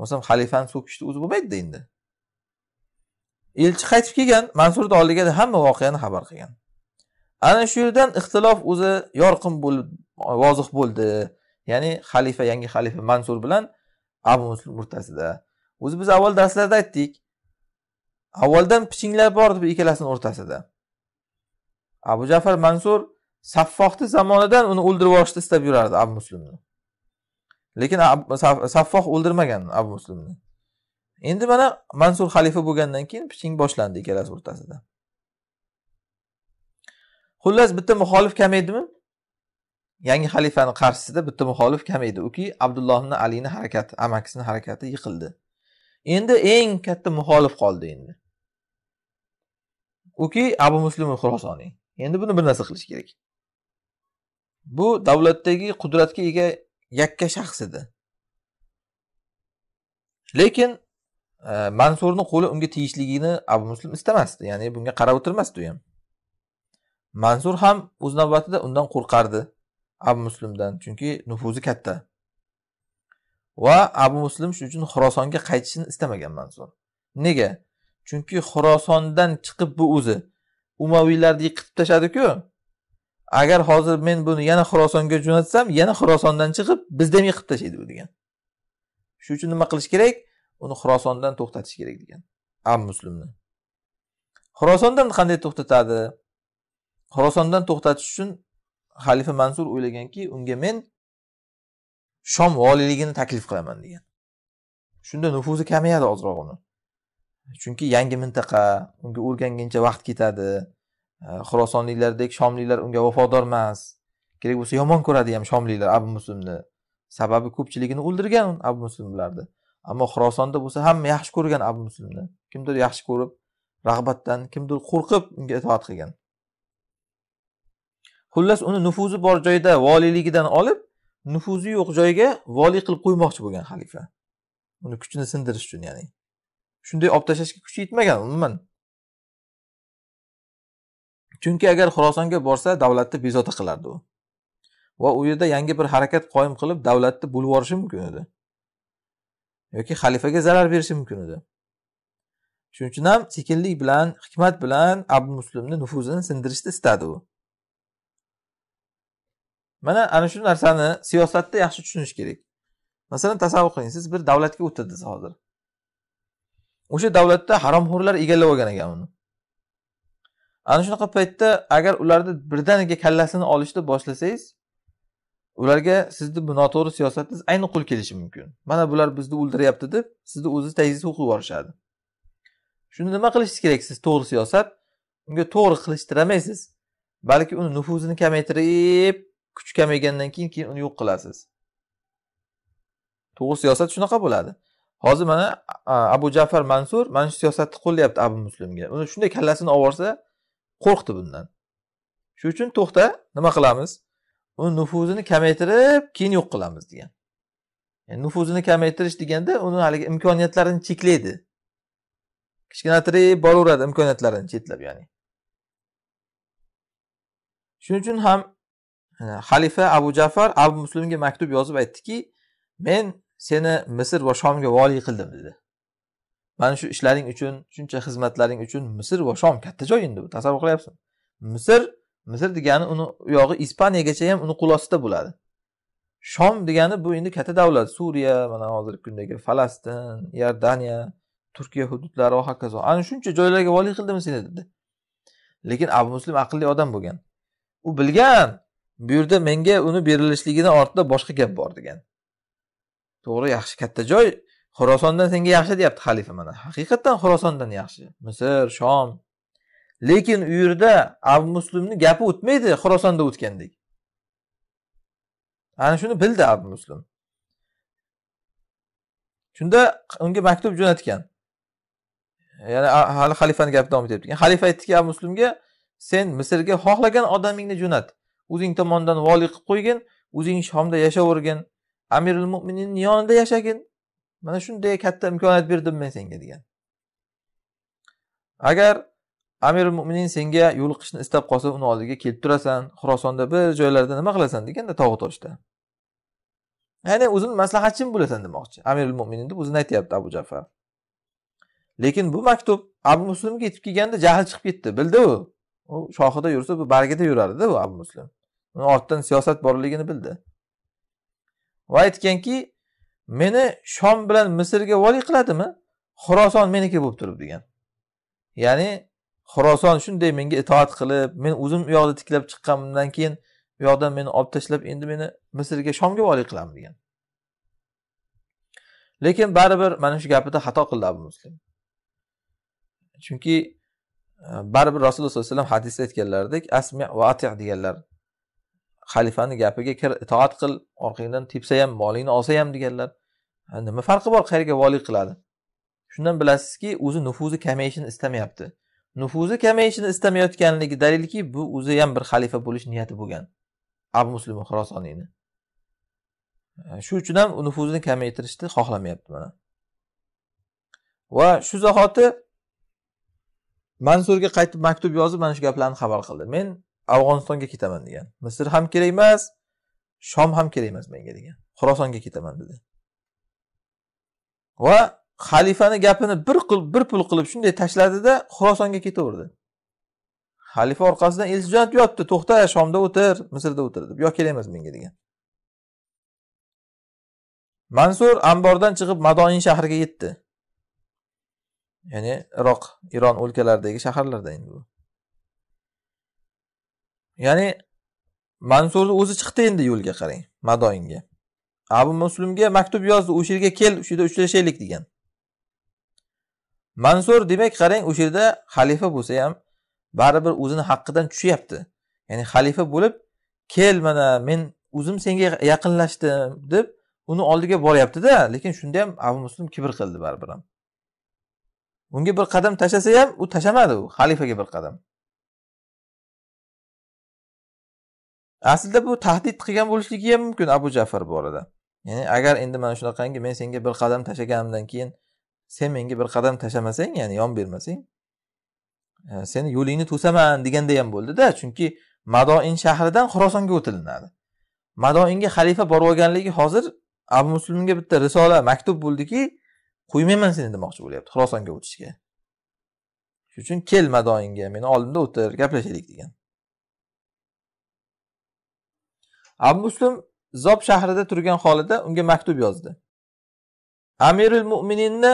bo'lsam xalifani so'kishni o'zi bo'lmaydida endi elchi qaytib kelgan mansurni oldiga hamma voqeani xabar qilgan ana shu yerdan ixtilof o'zi yorqin bo'lib vozih bo'ldi ya'ni xalifa yangi xalifa mansur bilan abu muslim o'rtasida o'zi biz avval darslarda aytdik avvaldan pichinglar bor deb ikkalasini o'rtasida abu jafar mansur saffohni zamonidan uni o'ldirib yuborishni istab yurardi abu muslimni lekin saffoh o'ldirmagan abu muslimni endi mana mansur xalifa bo'lgandan keyin piching boshlandi ikkalasi o'rtasida xullas bitta muxolif kamaydimi yangi xalifani qarshisida bitta muxolif kamaydi uki abdulloh ibn alini harakati amakisini harakati yiqildi endi eng katta muxolif qoldi endi uki abu muslim xurosoniy endi buni bir narsa qilish kerak bu davlatdagi qudratga ega yakka shaxs edi lekin mansurni э, qo'li unga tegishligini abu muslim istamasdi ya'ni bunga qarab o'tirmasdi u ham mansur ham o'z navbatida undan qo'rqardi abu muslimdan chunki nufuzi katta va abu muslim shuning uchun xurosonga qaytishini istamagan mansur nega chunki xurosondan chiqib bu o'zi umaviylarni yiqitib tashladiku agar hozir men buni yana xurosonga jo'natsam yana xurosondan chiqib bizni ham yiqitib tashlaydi bu degan shuning uchun nima qilish kerak uni xurosondan to'xtatish kerak degan abu muslimni xurosondan qanday to'xtatadi xurosondan to'xtatish uchun xalifa mansur o'ylaganki unga men shom voliyligini taklif qilaman degan shunda nufuzi kamayadi ozroq uni chunki yangi mintaqa unga o'rganguncha vaqt ketadi xurosonliklardek shomliklar unga vafodor emas kerak bo'lsa yomon ko'radi ham shomliklar abu muslimni sababi ko'pchiligini o'ldirgan abu muslim bularni ammo xurosonda bo'lsa hamma yaxshi ko'rgan abu muslimni kimdir yaxshi ko'rib rag'batdan kimdir qo'rqib unga itoat qilgan xullas uni nufuzi bor joyda voliyligidan olib nufuzi yo'q joyga voliy qilib qo'ymoqchi bo'lgan xalifa uni kuchini sindirish uchun ya'ni shunday olib tashlashga kuchi yetmagan umuman chunki agar xurosonga borsa davlatni bezovta qilardi u va u yerda yangi bir harakat qoyim qilib davlatni bo'lib yuborishi mumkin edi yoki xalifaga zarar berishi mumkin edi shuning uchun ham sekinlik bilan hikmat bilan abu muslimni nufuzini sindirishni istadi u mana ana shu narsani siyosatda yaxshi tushunish kerak masalan tasavvur qiling siz bir davlatga o'tirdiz hozir o'sha davlatda haromxo'rlar egallab olgan ekan uni ana shunaqa paytda agar ularni birdaniga kallasini olishni boshlasangiz ularga sizni bu noto'g'ri siyosatingiz ayni qo'l kelishi mumkin mana bular bizni o'ldiryapti deb sizni o'zini tagingizga o'qib yuborishadi shunda nima qilishingiz kerak siz to'g'ri siyosat unga to'g'ri qilishtiramaysiz balki uni nufuzini kamaytirib kuch kamaygandan keyin keyin uni yo'q qilasiz to'g'ri siyosat shunaqa bo'ladi hozir mana abu jafar mansur mana shu siyosatni qo'llayapti abu muslimga uni shunday kallasini olib yuborsa qo'rqdi bundan shuning uchun to'xta nima qilamiz uni nufuzini kamaytirib keyin yo'q qilamiz degan yani nufuzini kamaytirish deganda uni haligi imkoniyatlarini cheklaydi kichkinaytirib boraveradi imkoniyatlarini chetlab ya'ni shuning uchun ham xalifa abu jafar abu muslimga maktub yozib aytdiki men seni misr va shomga voliy qildim dedi mana shu ishlaring uchun shuncha xizmatlaring uchun misr va shom katta joy endi tasavvur qilyapsizmi misr misr degani uni yog'i ispaniyagacha ham uni qo'l ostida bo'ladi shom degani bu endi katta davlat suriya mana hozirgi kundagi falastin iordaniya turkiya hududlari va hokazo ana shuncha joylarga voliy qildimi seni dedi lekin abu muslim aqlli odam bo'lgan u bilgan bu yerda menga uni berilishligidan ortida boshqa gap bor degan to'g'ri yaxshi katta joy xurosondan senga yaxshi deyapti xalifa mana haqiqatdan xurosondan yaxshi misr shom lekin u yerda abu muslimni gapi o'tmaydi xurosonda o'tgandek ana shuni bildi abu muslim shunda unga maktub jo'natgan ya'ni hali xalifani gapi davom etyapti xalifa aytdiki abu muslimga sen misrga xohlagan odamingni jo'nat o'zing tomonidan voliy qilib qo'ygin o'zing shomda yashayvergin amirul mo'mininni yonida yashagin mana shunday katta imkoniyat berdim men senga degan agar amir mo'minin senga yo'liqishni istab qolsa uni oldiga kelib turasan xurosonda bir joylarda nima qilasan deganda tog'i toshda ya'ni o'zini maslahatchim bo'lasan demoqchi amir deb o'zini aytyapti abu jafar lekin bu maktub abu muslimga yetib kelganda jahl chiqib ketdi bildi u u shohida yursa bu bargida yurardida u abu muslim uni ortidan siyosat borligini bildi va aytganki meni shom bilan misrga voliy qiladimi xuroson meniki bo'lib turib degan ya'ni xuroson shunday menga itoat qilib men o'zim u yoqda tiklab chiqqanimdan keyin u yoqdan meni olib tashlab endi meni misrga shomga voliy qilamiz degan lekin baribir mana shu gapida xato qildi abu muslim chunki e, baribir rasululloh sollallohu alayhi vasallam hadisda aytganlaridek asmi va ati deganlar xalifani gapiga kir itoat qil orqangdan tepsa ham molingni olsa ham deganlar nima farqi bor qayerga voliy qiladi shundan bilasizki o'zi nufuzi kamayishini istamayapti nufuzi kamayishini istamayotganligi dalilki bu o'zi ham bir xalifa bo'lish niyati bo'lgan abu muslim xurosoniyni e, shu uchun ham nufuzini kamaytirishni xohlamayapti mana va shu zahoti mansurga qaytib maktub yozib mana shu gaplarni xabar qildi men afg'onistonga ketaman degan misr ham kerak emas shom ham kerak emas menga degan xurosonga ketaman dedi va xalifani gapini bir qil bir pul qilib shunday tashladida xurosonga ketaverdi xalifa orqasidan iltijot yotdi to'xta shomda o'tir misrda o'tir deb yo kerak emas menga degan mansur ambordan chiqib madoin shahriga yetdi ya'ni iroq eron o'lkalaridagi shaharlarda endi bu ya'ni mansurni o'zi chiqdi endi yo'lga qarang madoinga abu muslimga maktub yozdi o'sha yerga kel shu yerda uchrashaylik degan mansur demak qarang o'sha yerda xalifa bo'lsa ham baribir o'zini haqqidan tushyapti ya'ni xalifa bo'lib kel mana men o'zim senga yaqinlashdim deb uni oldiga boryaptida lekin shunda ham abu muslim kibr qildi baribir ham unga bir qadam tashlasa ham u tashlamadi u xalifaga bir qadam aslida bu tahdid qilgan bo'lishligi ham mumkin abu jafar bu orada ya'ni agar endi mana shunaqangi men senga bir qadam tashlaganimdan keyin sen menga bir qadam tashlamasang ya'ni yon bermasang e, seni yo'lingni to'saman deganda ham bo'ldida chunki madoin shahridan xorosonga o'tilinadi madoinga xalifa borib olganligi hozir abu muslimga bitta risola maktub bo'ldiki qo'ymayman seni demoqchi bo'lyapti xorosonga o'tishga shuning uchun kel madoinga meni oldimda o'tir gaplashaylik degan abu muslim zob shahrida turgan holida unga maktub yozdi amirul mo'mininni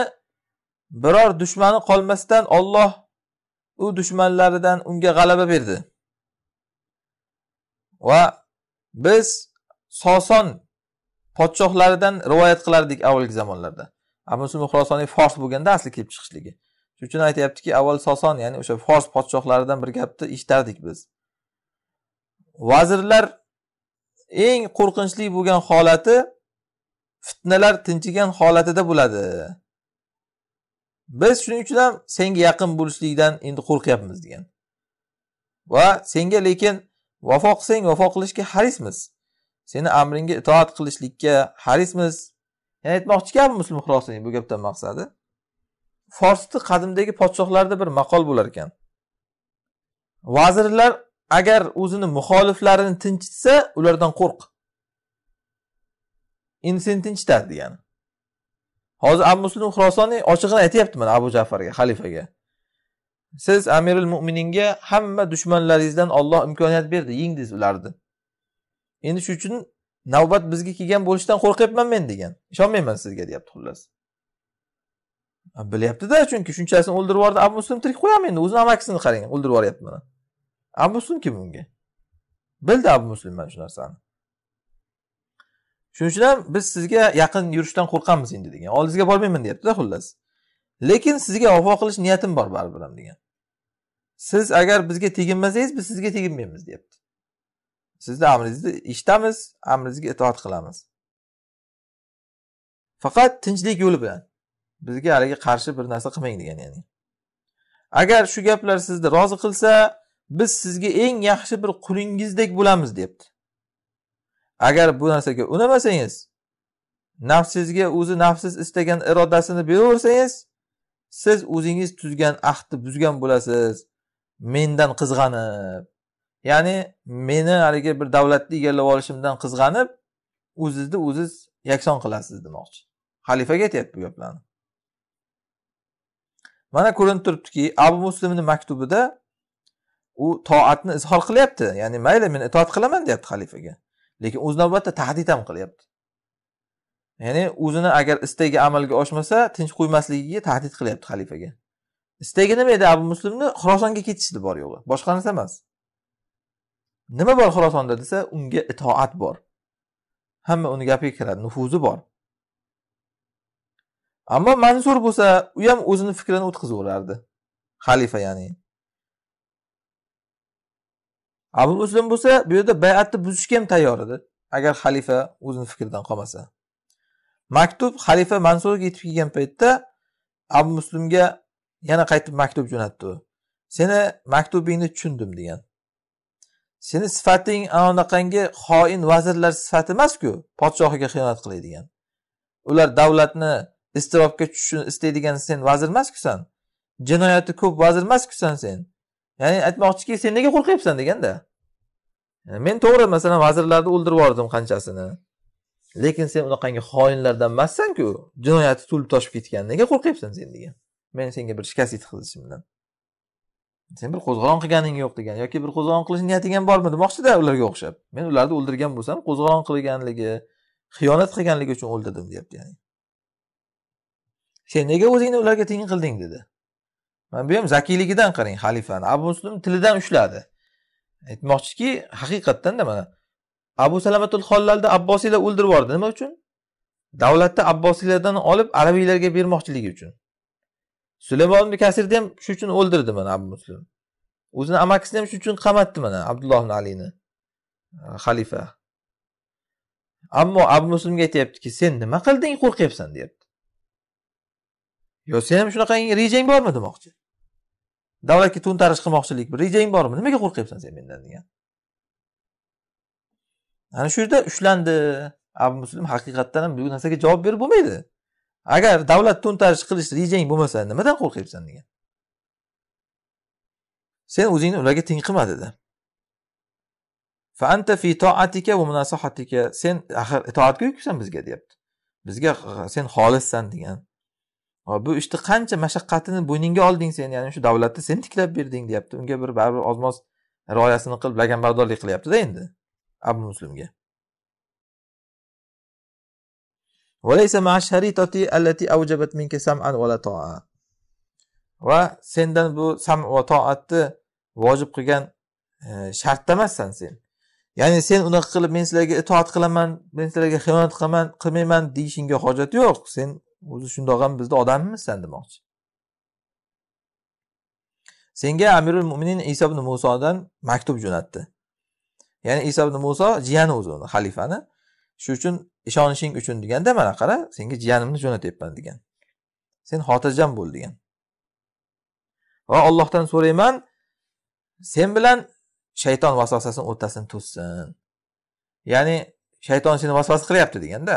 biror dushmani qolmasdan Alloh u dushmanlaridan unga g'alaba berdi. Va biz Soson podshohlaridan rivoyat qilardik avvalgi zamonlarda. Abu Sufyan fors bo'lganda asli kelib chiqishligi. Shuning uchun aytyaptiki, avval Soson, ya'ni o'sha fors podshohlaridan bir gapni eshitardik biz. Vazirlar eng qo'rqinchli bo'lgan holati fitnalar tinchigan holatida bo'ladi biz shuning uchun ham senga yaqin bo'lishlikdan endi qo'rqyapmiz degan va senga lekin vafo qilsang vafo qilishga harismiz seni amringga itoat qilishlikka harismiz ya'ni aytmoqchi kabi muslim hirosiy bu gapdan maqsadi forsni qadimdagi podshohlarida bir maqol bo'lar ekan vazirlar agar o'zini muxoliflarini tinchitsa ulardan qo'rq endi seni tinchitadi degani hozir abu muslim xurosoniy ochig'ini aytyapti mana abu jafarga xalifaga siz amiril mo'mininga hamma dushmanlaringizdan olloh imkoniyat berdi yengdingiz ularni endi shuning uchun navbat bizga kelgan bo'lishidan qo'rqyapman men degan ishonmayman sizga deyapti xullas bilyaptida chunki shunchasini o'ldirib yubordi abu muslim tirik qo'yami endi o'zini amakisini qarang o'ldirib yuboryapti mana abu muslim kim unga bildi abu muslim mana shu narsani shuning uchun ham biz sizga yaqin yurishdan qo'rqamiz endi degan oldingizga bormayman deyaptida xullas lekin sizga vafo qilish niyatim bor baribir ham degan siz agar bizga teginmasangiz biz sizga teginmaymiz deyapti sizni amringizni eshitamiz amringizga itoat qilamiz faqat tinchlik yo'li bilan bizga haligi qarshi bir narsa qilmang degan ya'ni agar shu gaplar sizni rozi qilsa biz sizga eng yaxshi bir qulingizdek bo'lamiz deyapti agar bu narsaga unamasangiz nafsingizga o'zi nafsiz istagan irodasini beraversangiz siz o'zingiz tuzgan ahdni buzgan bo'lasiz mendan qizg'anib ya'ni meni haligi bir davlatni egallab olishimdan qizg'anib o'zizni o'ziz yakson qilasiz demoqchi xalifaga aytyapti bu gaplarni mana ko'rinib turibdiki abu muslimni maktubida u toatni izhor qilyapti ya'ni mayli men itoat qilaman deyapti xalifaga lekin o'z navbatida tahdid ham qilyapti ya'ni o'zini agar istagi amalga oshmasa tinch qo'ymasligiga tahdid qilyapti xalifaga istagi nima edi abu muslimni xorosonga ketishdi bor yo'g'i boshqa narsa emas nima bor xorosonda desa unga itoat bor hamma uni gapiga kiradi nufuzi bor ammo mansur bo'lsa u ham o'zini fikrini o'tkazaverardi xalifa ya'ni abu muslim bo'lsa bu yerda bayatni buzishga ham tayyor edi agar xalifa o'zini fikridan qolmasa maktub xalifa mansurga yetib kelgan paytda abu muslimga yana qaytib maktub jo'natdi u seni maktubingni tushundim degan seni sifating unaqangi xoin vazirlar sifati emasku podshohiga xiyonat qiladigan ular davlatni iztirobga tushishni istaydigan sen vazir emasku san jinoyati ko'p vazir emasku san sen ya'ni aytmoqchiki sen nega qo'rqyapsan deganda men to'g'ri masalan vazirlarni o'ldirib yubordim qanchasini lekin sen unaqangi xoinlardan emassanku jinoyati to'lib toshib ketgan nega qo'rqyapsan sen degan men senga bir shikast yetkazishimdan sen bir qo'zg'olon qilganing yo'q degan yoki bir qo'zg'olon qilish niyating ham bormi demoqchida ularga o'xshab men ularni o'ldirgan bo'lsam qo'zg'olon qilganligi xiyonat qilganligi uchun o'ldirdim deyapti ya'ni sen nega o'zingni ularga teng qilding dedi mana bu ham zakiyligidan qarang xalifani abu muslim tilidan ushladi aytmoqchiki haqiqatdanda mana abu salamatul hollalni abbosiylar o'ldirib yubordi nima uchun davlatni abbosiylardan olib arabiylarga bermoqchiligi uchun sulaymon ibn kasirni ham shu uchun o'ldirdi mana abu muslim o'zini amakisini ham shu uchun qamatdi mana abdulloh ibn alini e, xalifa ammo abu muslimga aytyaptiki sen nima qilding qo'rqyapsan deyapti yo'lsa ham shunaqa rejang bormi demoqchi davlatga to'ntarish qilmoqchilik rejang bormi nimaga qo'rqyapsan sen mendan degan ana shu yerda ushlandi abu muslim haqiqatdan ham bu narsaga javob berib bo'lmaydi agar davlat to'ntarish qilish rejang bo'lmasa nimadan qo'rqyapsan degan sen o'zingni ularga teng qilma dedi sen axir itoatga yuksan bizga deyapti bizga sen xolissan degan bu ishni işte qancha mashaqqatini bo'yningga olding sen ya'ni shu davlatni sen tiklab berding deyapti unga bir baribir ozmoz rioyasini qilib laganbardorlik qilyaptida endi abu muslimga va sendan bu sam va toatni vojib qilgan e, shartda emassan sen ya'ni sen unaqa qilib men sizlarga itoat qilaman men sizlarga xiyonat qilaman qilmayman deyishingga hojat yo'q sen o'zi shundoq ham bizni odamimizsan demoqchi senga amirul mo'minin iso ibn musodan maktub jo'natdi ya'ni iso ibn muso jiyani o'zi uni xalifani shu uchun ishonishing uchun deganda mana qara senga jiyanimni jo'natyapman degan sen xotirjam bo'l degan va ollohdan so'rayman sen bilan shayton vasvasasini o'rtasini to'ssin ya'ni shayton seni vasvasa qilyapti deganda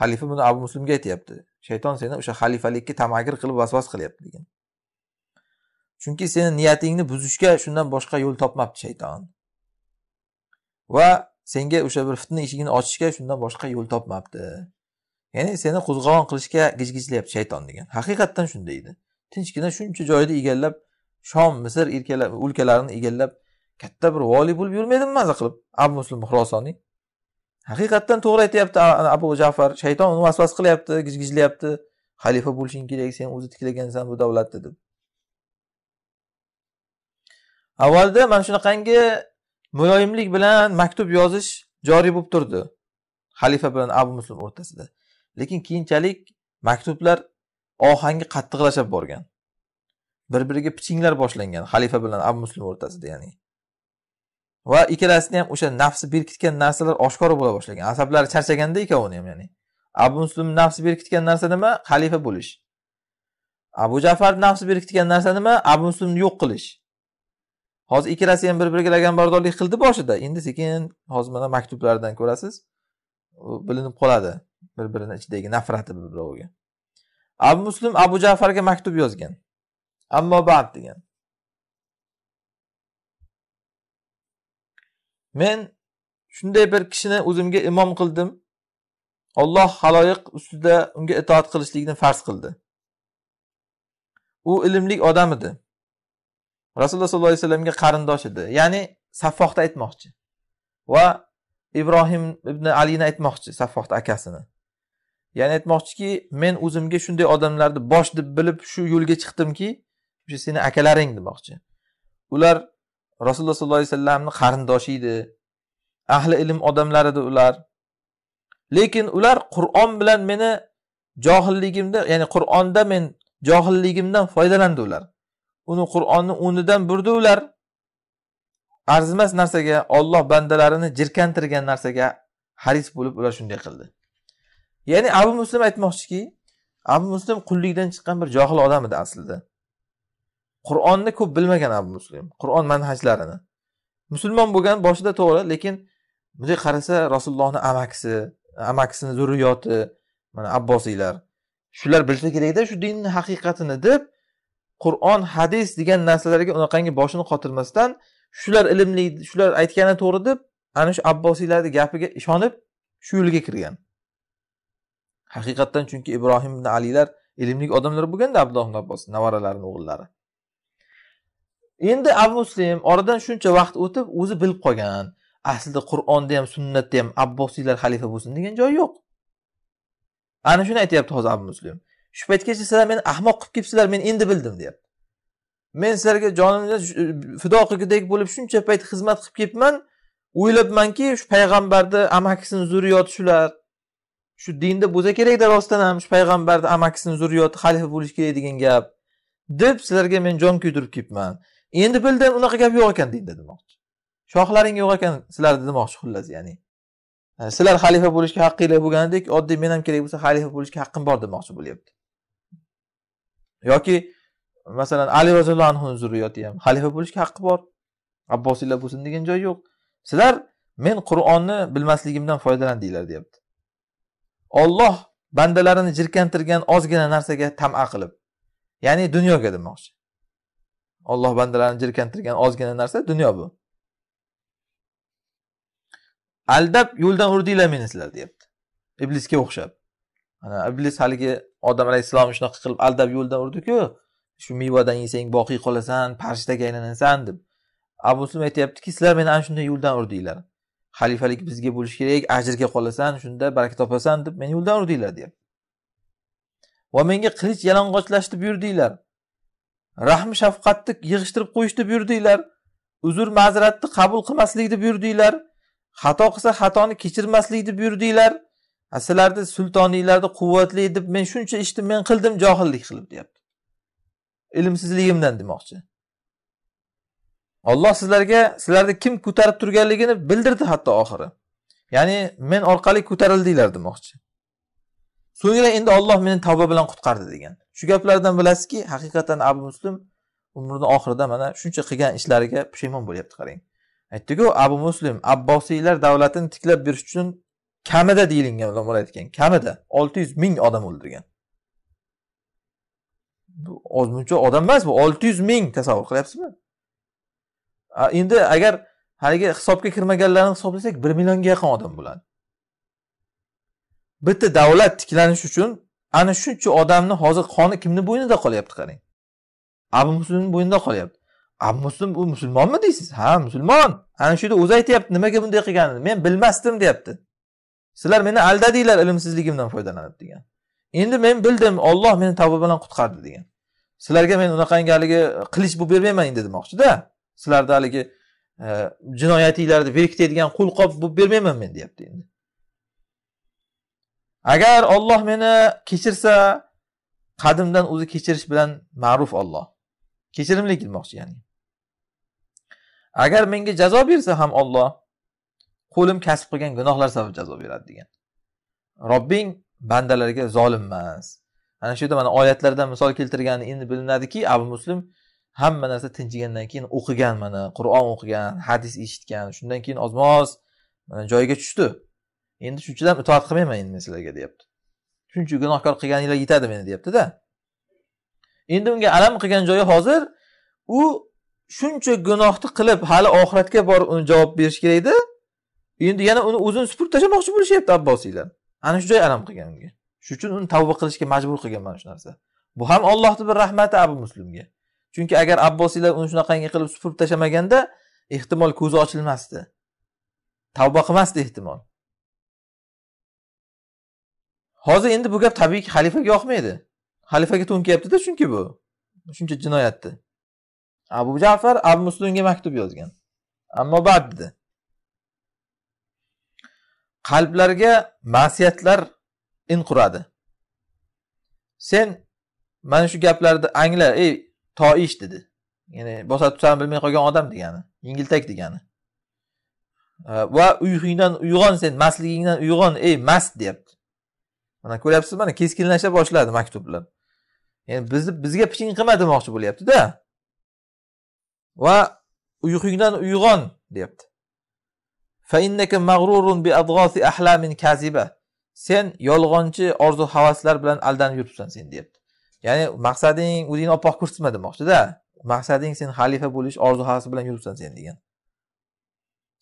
halifa buni abu muslimga aytyapti shayton seni o'sha xalifalikka tamagir qilib vasvas qilyapti degan chunki seni niyatingni buzishga shundan boshqa yo'l topmabdi shayton va senga o'sha bir fitna eshigini ochishga shundan boshqa yo'l topmabdi ya'ni seni qo'zg'olon qilishga gijgijlayapti shayton degan haqiqatdan shunday edi tinchgina shuncha joyni egallab shom misr ulkalarini egallab katta bir voliy bo'lib yurmaydimi maza qilib abu muslim xurosoniy haqiqatdan to'g'ri aytyapti abu jafar shayton uni vasvas qilyapti gijgijlayapti xalifa bo'lishing kerak sen o'zi tiklagansan bu davlatni deb avvalda mana shunaqangi muloyimlik bilan maktub yozish joriy bo'lib turdi xalifa bilan abu muslim o'rtasida lekin keyinchalik maktublar ohangi qattiqlashib borgan bir biriga pichinglar boshlangan xalifa bilan abu muslim o'rtasida ya'ni va ikkalasini ham o'sha nafsi berkitgan narsalar oshkora bo'la boshlagan asablari charchaganda ikkovini ham ya'ni abu muslim nafsi berkitgan narsa nima xalifa bo'lish abu jafar nafsi berkitgan narsa nima abu muslimni yo'q qilish hozir ikkalasi ham bir biriga laganbardorlik qildi boshida endi sekin hozir mana maktublardan ko'rasiz bilinib qoladi bir birini ichidagi nafrati bir biroviga abu muslim abu jafarga maktub yozgan ammo bad degan men shunday bir kishini o'zimga imom qildim olloh haloyiq ustida unga itoat qilishlikni farz qildi u ilmli odam edi rasululloh sollallohu alayhi vasallamga qarindosh edi ya'ni saffohda aytmoqchi va ibrohim ibn alini aytmoqchi saffohda akasini ya'ni aytmoqchiki men o'zimga shunday odamlarni bosh deb bilib shu yo'lga chiqdimki o'sha seni akalaring demoqchi ular rasululloh sollallohu alayhi vasallamni qarindoshi edi ahli ilm odamlar edi ular lekin ular qur'on bilan meni johilligimda ya'ni qur'onda men johilligimdan foydalandi ular uni qur'onni o'rnidan burdi ular arzimas narsaga olloh bandalarini jirkantirgan narsaga haris bo'lib ular shunday qildi ya'ni abu muslim aytmoqchiki abu muslim qullikdan chiqqan bir johil odam edi aslida qur'onni ko'p bilmagan abu muslim qur'on manhajlarini musulmon bo'lgan boshida to'g'ri lekin bunday qarasa rasulullohni amakisi amakisini zurriyoti mana abbosiylar shular bilsa kerakda shu dinni haqiqatini deb qur'on hadis degan narsalarga unaqangi boshini qotirmasdan shular ilmli shular aytgani to'g'ri deb ana shu abbosiylarni gapiga ishonib shu yo'lga kirgan haqiqatdan chunki ibrohim ibn alilar ilmli odamlar bo'lganda abdulloh ibn abbos navaralarini o'g'illari endi abu muslim oradan shuncha vaqt o'tib o'zi bilib qolgan aslida qur'onda ham sunnatda ham abbosiylar xalifa bo'lsin degan joyi yo'q ana shuni aytyapti hozir abu muslim shu paytgacha sizlar meni ahmoq qilib kelibsizlar men endi bildim deyapti men sizlarga jonimni e, fido qilgudek bo'lib shuncha payt xizmat qilib kelibman o'ylabmanki shu payg'ambarni amakisini zurriyoti shular shu dinda bo'lsa kerakda rostdan ham shu payg'ambarni amakisini zurriyoti xalifa bo'lishi kerak degan gap deb sizlarga men jon kuydirib kelibman endi bildim unaqa gap yo'q ekan dinda demoqchi shoxlaring yo'q ekan sizlarni demoqchi xullas ya'ni sizlar xalifa bo'lishga haqqinglar bo'lgandek oddiy men ham kerak bo'lsa xalifa bo'lishga haqqim bor demoqchi bo'lyapti yoki masalan ali roziyallohu anhuni zurriyoti ham xalifa bo'lishga haqqi bor abbosiylar bo'lsin degan joy yo'q sizlar men qur'onni bilmasligimdan foydalandinglar deyapti olloh bandalarini jirkantirgan ozgina narsaga tama qilib ya'ni dunyoga demoqchi olloh bandalarini jirkantirgan ozgina narsa dunyo bu aldab yo'ldan urdinglar meni sizlar deyapti iblisga o'xshab mana iblis haligi odam alayhissalomni shunaqa qilib aldab yo'ldan urdiku shu mevadan yesang boqiy qolasan parishtaga aylanasan deb abu sum aytyaptiki sizlar meni ana shunday yo'ldan urdinglar xalifalik bizga bo'lishi kerak ajrga qolasan shunda baraka topasan deb meni yo'ldan urdinglar deyapti va menga qilich yalang'ochlashni buyurdinglar rahm shafqatni yig'ishtirib qo'yishni buyurdinglar uzr mazratni qabul qilmaslikni buyurdinglar xato qilsa xatoni kechirmaslikni buyurdinglar sizlarni sultoninglarni quvvatli deb men shuncha ishni men qildim johillik qilib deyapti ilmsizligimdan demoqchi olloh sizlarga sizlarni kim ko'tarib turganligini bildirdi hatto oxiri ya'ni men orqali ko'tarildinglar demoqchi so'ngra endi Alloh meni tavba bilan qutqardi degan shu gaplardan bilasizki haqiqatan abu muslim umrini oxirida mana shuncha qilgan ishlariga pushaymon bo'lyapti qarang aytdiku abu muslim abbosiylar davlatini tiklab berish uchun kamida deyilgan ulamolar aytgan kamida olti yuz ming odam o'ldirgan bu ozmuncha odam emas bu olti yuz ming tasavvur qilyapsizmi endi agar haligi hisobga kirmaganlarni hisoblasak bir millionga yaqin odam bo'ladi bitta davlat tiklanishi uchun ana shuncha odamni hozir qoni kimni bo'ynida qolyapti qarang abu muslimni bo'ynida qolyapti abu muslim u musulmonmi deysiz ha musulmon ana shu yerda o'zi aytyapti nimaga bunday qilganini men bilmasdim deyapti sizlar meni aldadinglar ilmsizligimdan foydalanib degan endi men bildim olloh meni tavba bilan qutqardi degan sizlarga men unaqangi haligi qilich bo'lib bermayman endi demoqchida sizlarni haligi e, jinoyatinglarni berkitadigan qo'lqop bo'lib bermayman men deyapti endi agar olloh meni kechirsa qadimdan o'zi kechirish bilan ma'ruf olloh kechirimli demoqchi ya'ni agar menga jazo bersa ham olloh qo'lim kasb qilgan gunohlar sabab jazo beradi degan robbing bandalarga zolim emas ana shu yerda mana oyatlardan misol keltirgani endi bilinadiki abu muslim hamma narsa tinchigandan keyin o'qigan mana qur'on o'qigan hadis eshitgan shundan keyin ozmoz joyiga tushdi endi ham itoat qilmayman endi men sizlarga deyapti shuncha gunohkor qilganinglar yetadi meni deyaptida endi unga alam qilgan joyi hozir u shuncha gunohni qilib hali oxiratga borib uni javob berish kerak edi endi yana uni o'zini supurib tashlamoqchi bo'lishyapti abbosiylar ana shu joy alam qilgan unga shuning uchun uni tavba qilishga majbur qilgan mana shu narsa bu ham ollohni bir rahmati abu muslimga chunki agar abbosiylar uni shunaqangi qilib supurib tashlamaganda ehtimol ko'zi ochilmasdi tavba qilmasdi ehtimol hozir endi bu gap tabiiyki xalifaga yoqmaydi xalifaga to'nkyaptida chunki bu shuncha jinoyatni abu jafar abu muslimga maktub yozgan ammo bad dedi qalblarga masiyatlar quradi sen mana shu gaplarni angla ey toish dedi ya'ni bosa tusani bilmay qolgan odam degani yengiltak degani va uyqingdan uyg'on sen mastligingdan uyg'on ey mast deyapti mana ko'ryapsiz mana keskinlasha boshladi maktublar ya'ni bizni bizga piching qilma demoqchi bo'lyaptida va uyqungdan uyg'on deyapti sen yolg'onchi orzu havaslar bilan aldanib yuribsan sen deyapti ya'ni maqsading o'zingni oppoq ko'rsatma demoqchida maqsading sen xalifa bo'lish orzu havasi bilan yuribsan sen degan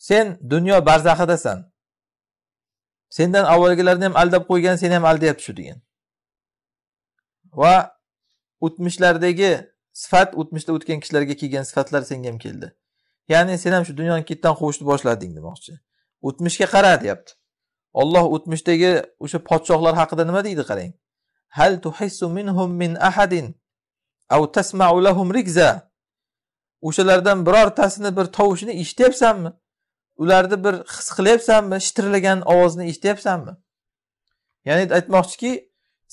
sen dunyo barzaxidasan sendan avvalgilarni ham aldab qo'ygan seni ham aldayapti shu degan va o'tmishlardagi sifat o'tmishda o'tgan kishilarga kelgan sifatlar senga ham keldi ya'ni sen ham shu dunyoni ketdan quvishni boshlading demoqchi o'tmishga qara deyapti olloh o'tmishdagi o'sha podshohlar haqida nima deydi qarang hal tuhissu minhum min ahadin av tasmau lahum rigza o'shalardan birortasini bir tovushini eshityapsanmi ularni bir his qilyapsanmi shitirlagan ovozni eshityapsanmi ya'ni aytmoqchiki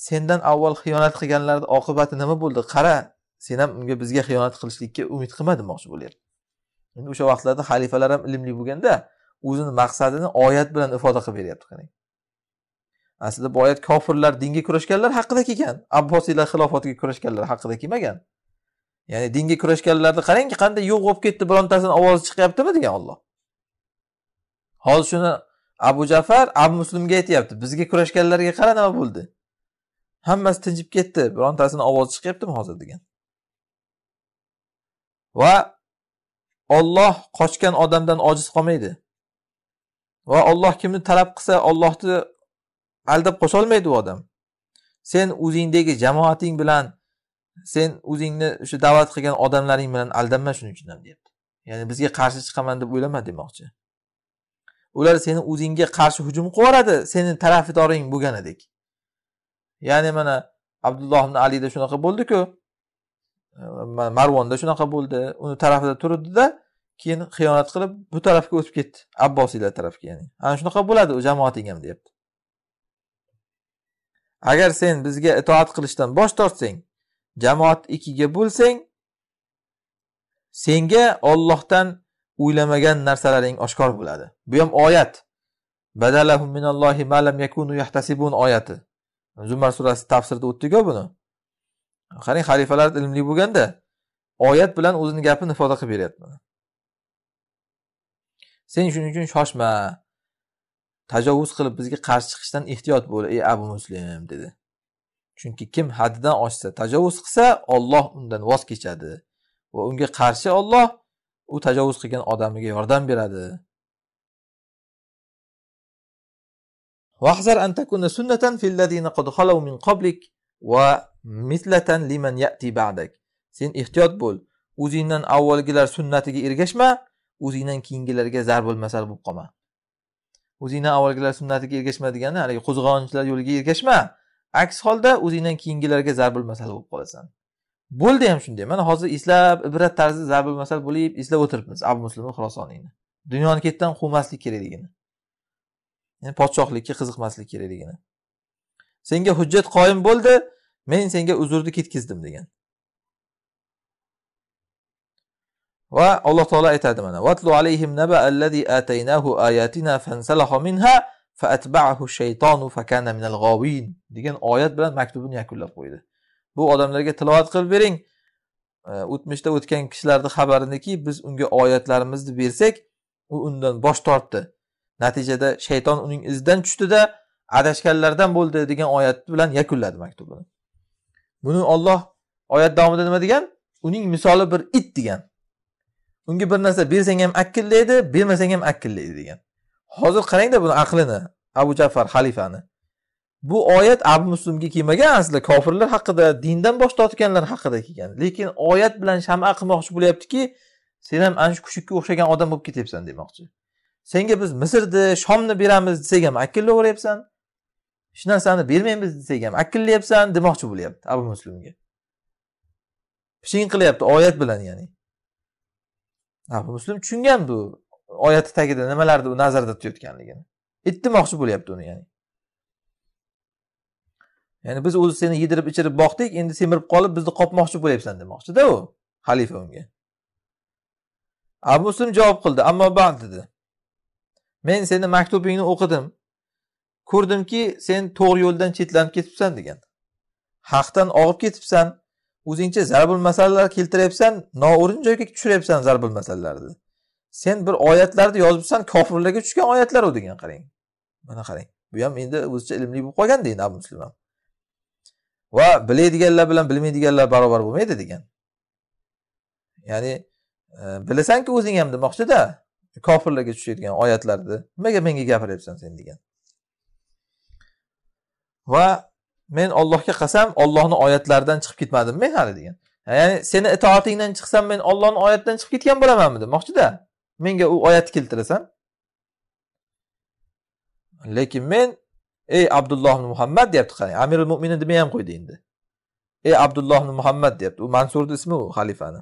sendan avval xiyonat qilganlarni oqibati nima bo'ldi qara sen ham unga bizga xiyonat qilishlikka umid qilma demoqchi bo'lyapti endi o'sha vaqtlarda xalifalar ham ilmli bo'lganda o'zini maqsadini oyat bilan ifoda qilib beryapti qarang aslida bu oyat kofirlar dinga kurashganlar haqida kelgan abbosiylar xilofatiga kurashganlar haqida kelmagan ya'ni dinga kurashganlarni qarangki qanday yo'q bo'lib ketdi birontasini ovozi chiqyaptimi degan olloh hozir shuni abu jafar abu muslimga aytyapti bizga kurashganlarga qara nima bo'ldi hammasi tinchib ketdi birontasini ovozi chiqyaptimi hozir degan va olloh qochgan odamdan ojiz qolmaydi va olloh kimni talab qilsa ollohni aldab qocholmaydi u odam sen o'zingdagi jamoating bilan sen o'zingni o'sha da'vat qilgan odamlaring bilan aldanma shuning uchun ham deyapti ya'ni bizga qarshi chiqaman deb o'ylama demoqchi ular seni o'zingga qarshi hujum qilib yuboradi seni tarafdoring bo'lganidek ya'ni mana abdulloh ibn alida shunaqa bo'ldiku marvonda shunaqa bo'ldi uni tarafida turibdida keyin xiyonat qilib bu tarafga o'tib ketdi abbosiylar tarafga ya'ni ana shunaqa bo'ladi u jamoating ham deyapti agar sen bizga itoat qilishdan bosh tortsang jamoat ikkiga bo'lsang senga ollohdan o'ylamagan narsalaring oshkor bo'ladi bu ham oyat badalahum minallohi malam yakunu yahtasibun oyati zumar surasi tafsirida o'tdiku ku buni qarang xalifalar ilmli bo'lganda oyat bilan o'zini gapini ifoda qilib beryapti sen shuning uchun shoshma tajovuz qilib bizga qarshi chiqishdan ehtiyot bo'l ey abu muslim dedi chunki kim haddidan oshsa tajovuz qilsa olloh undan voz kechadi va unga qarshi olloh u tajovuz qilgan odamiga yordam beradi واحذر sen ehtiyot bo'l o'zingdan avvalgilar sunnatiga ergashma o'zingdan keyingilarga zarbul masal bo'lib qolma o'zingdan avvalgilar sunnatiga ergashma degani haligi qo'zg'olonchilar yo'liga ergashma aks holda o'zingdan keyingilarga zarbul masal bo'lib qolasan bo'ldi ham shunday mana hozir eslab ibrat tarzida zabul masal bo'lib eslab o'tiribmiz abu muslimni xulosoniyni dunyoni ketidan quvmaslik kerakligini ya'ni podshohlikka qiziqmaslik kerakligini senga hujjat qoyim bo'ldi men senga uzrni ketkizdim degan va alloh taolo aytadi mana vatlu alayhim naba allazi ataynahu ayatina fansalaha minha faatba'ahu shaytonu fakana minal g'ovin degan oyat bilan maktubini yakunlab qo'ydi bu odamlarga tilovat qilib bering e, o'tmishda o'tgan kishilarni xabariniki biz unga oyatlarimizni bersak u undan bosh tortdi natijada shayton uning izidan tushdida adashganlardan bo'ldi degan oyat bilan yakunladi maktubini buni olloh oyat davomida nima degan uning misoli bir it degan unga bir narsa bersang ham akillaydi bermasang ham akillaydi degan hozir qarangda buni aqlini abu jafar xalifani bu oyat abu muslimga kelmagan aslida kofirlar haqida dindan bosh tortganlar haqida kelgan lekin oyat bilan shama qilmoqchi bo'lyaptiki sen ham ana shu kushukka o'xshagan odam bo'lib ketyapsan demoqchi senga biz misrni shomni beramiz desak ham akillayveryapsan hech narsani bermaymiz desak ham akillayapsan demoqchi bo'lyapti abu muslimga piching qilyapti oyat bilan ya'ni abu muslim tushungan bu oyatni tagida nimalarni u nazarda tutayotganligini ittimoqchi bo'lyapti uni ya'ni ya'ni biz o'zi seni yedirib ichirib boqdik endi semirib qolib bizni qopmoqchi bo'lyapsan demoqchida u xalifa unga abu muslim javob qildi ammo bad dedi men seni maktubingni o'qidim ko'rdimki sen to'g'ri yo'ldan chetlanib ketibsan degan haqdan og'ib ketibsan o'zingcha zarbul masalalar keltiryapsan noo'rin joyga tushiryapsan zarbul masalalarni sen bir oyatlarni yozibsan kofirlarga tushgan oyatlar u degan qarang mana qarang bu ham endi o'zicha ilmli bo'lib qolganda endi abu muslim ham va biladiganlar bilan bilmaydiganlar barobar bo'lmaydi degan ya'ni e, bilasanku o'zing ham demoqchida kofirlarga tushadigan oyatlarni nimaga menga gapiryapsan sen degan va men ollohga qasam ollohni oyatlaridan chiqib ketmadim men hali degan ya'ni seni itoatingdan chiqsam men ollohni oyatidan chiqib ketgan bo'lamanmi demoqchida menga u oyatni keltirasan lekin men ey abdulloh ibn muhammad deyapti qarang amirul mo'minin demay ham qo'ydi endi ey abdulloh ibn muhammad deyapti u mansurni ismi u xalifani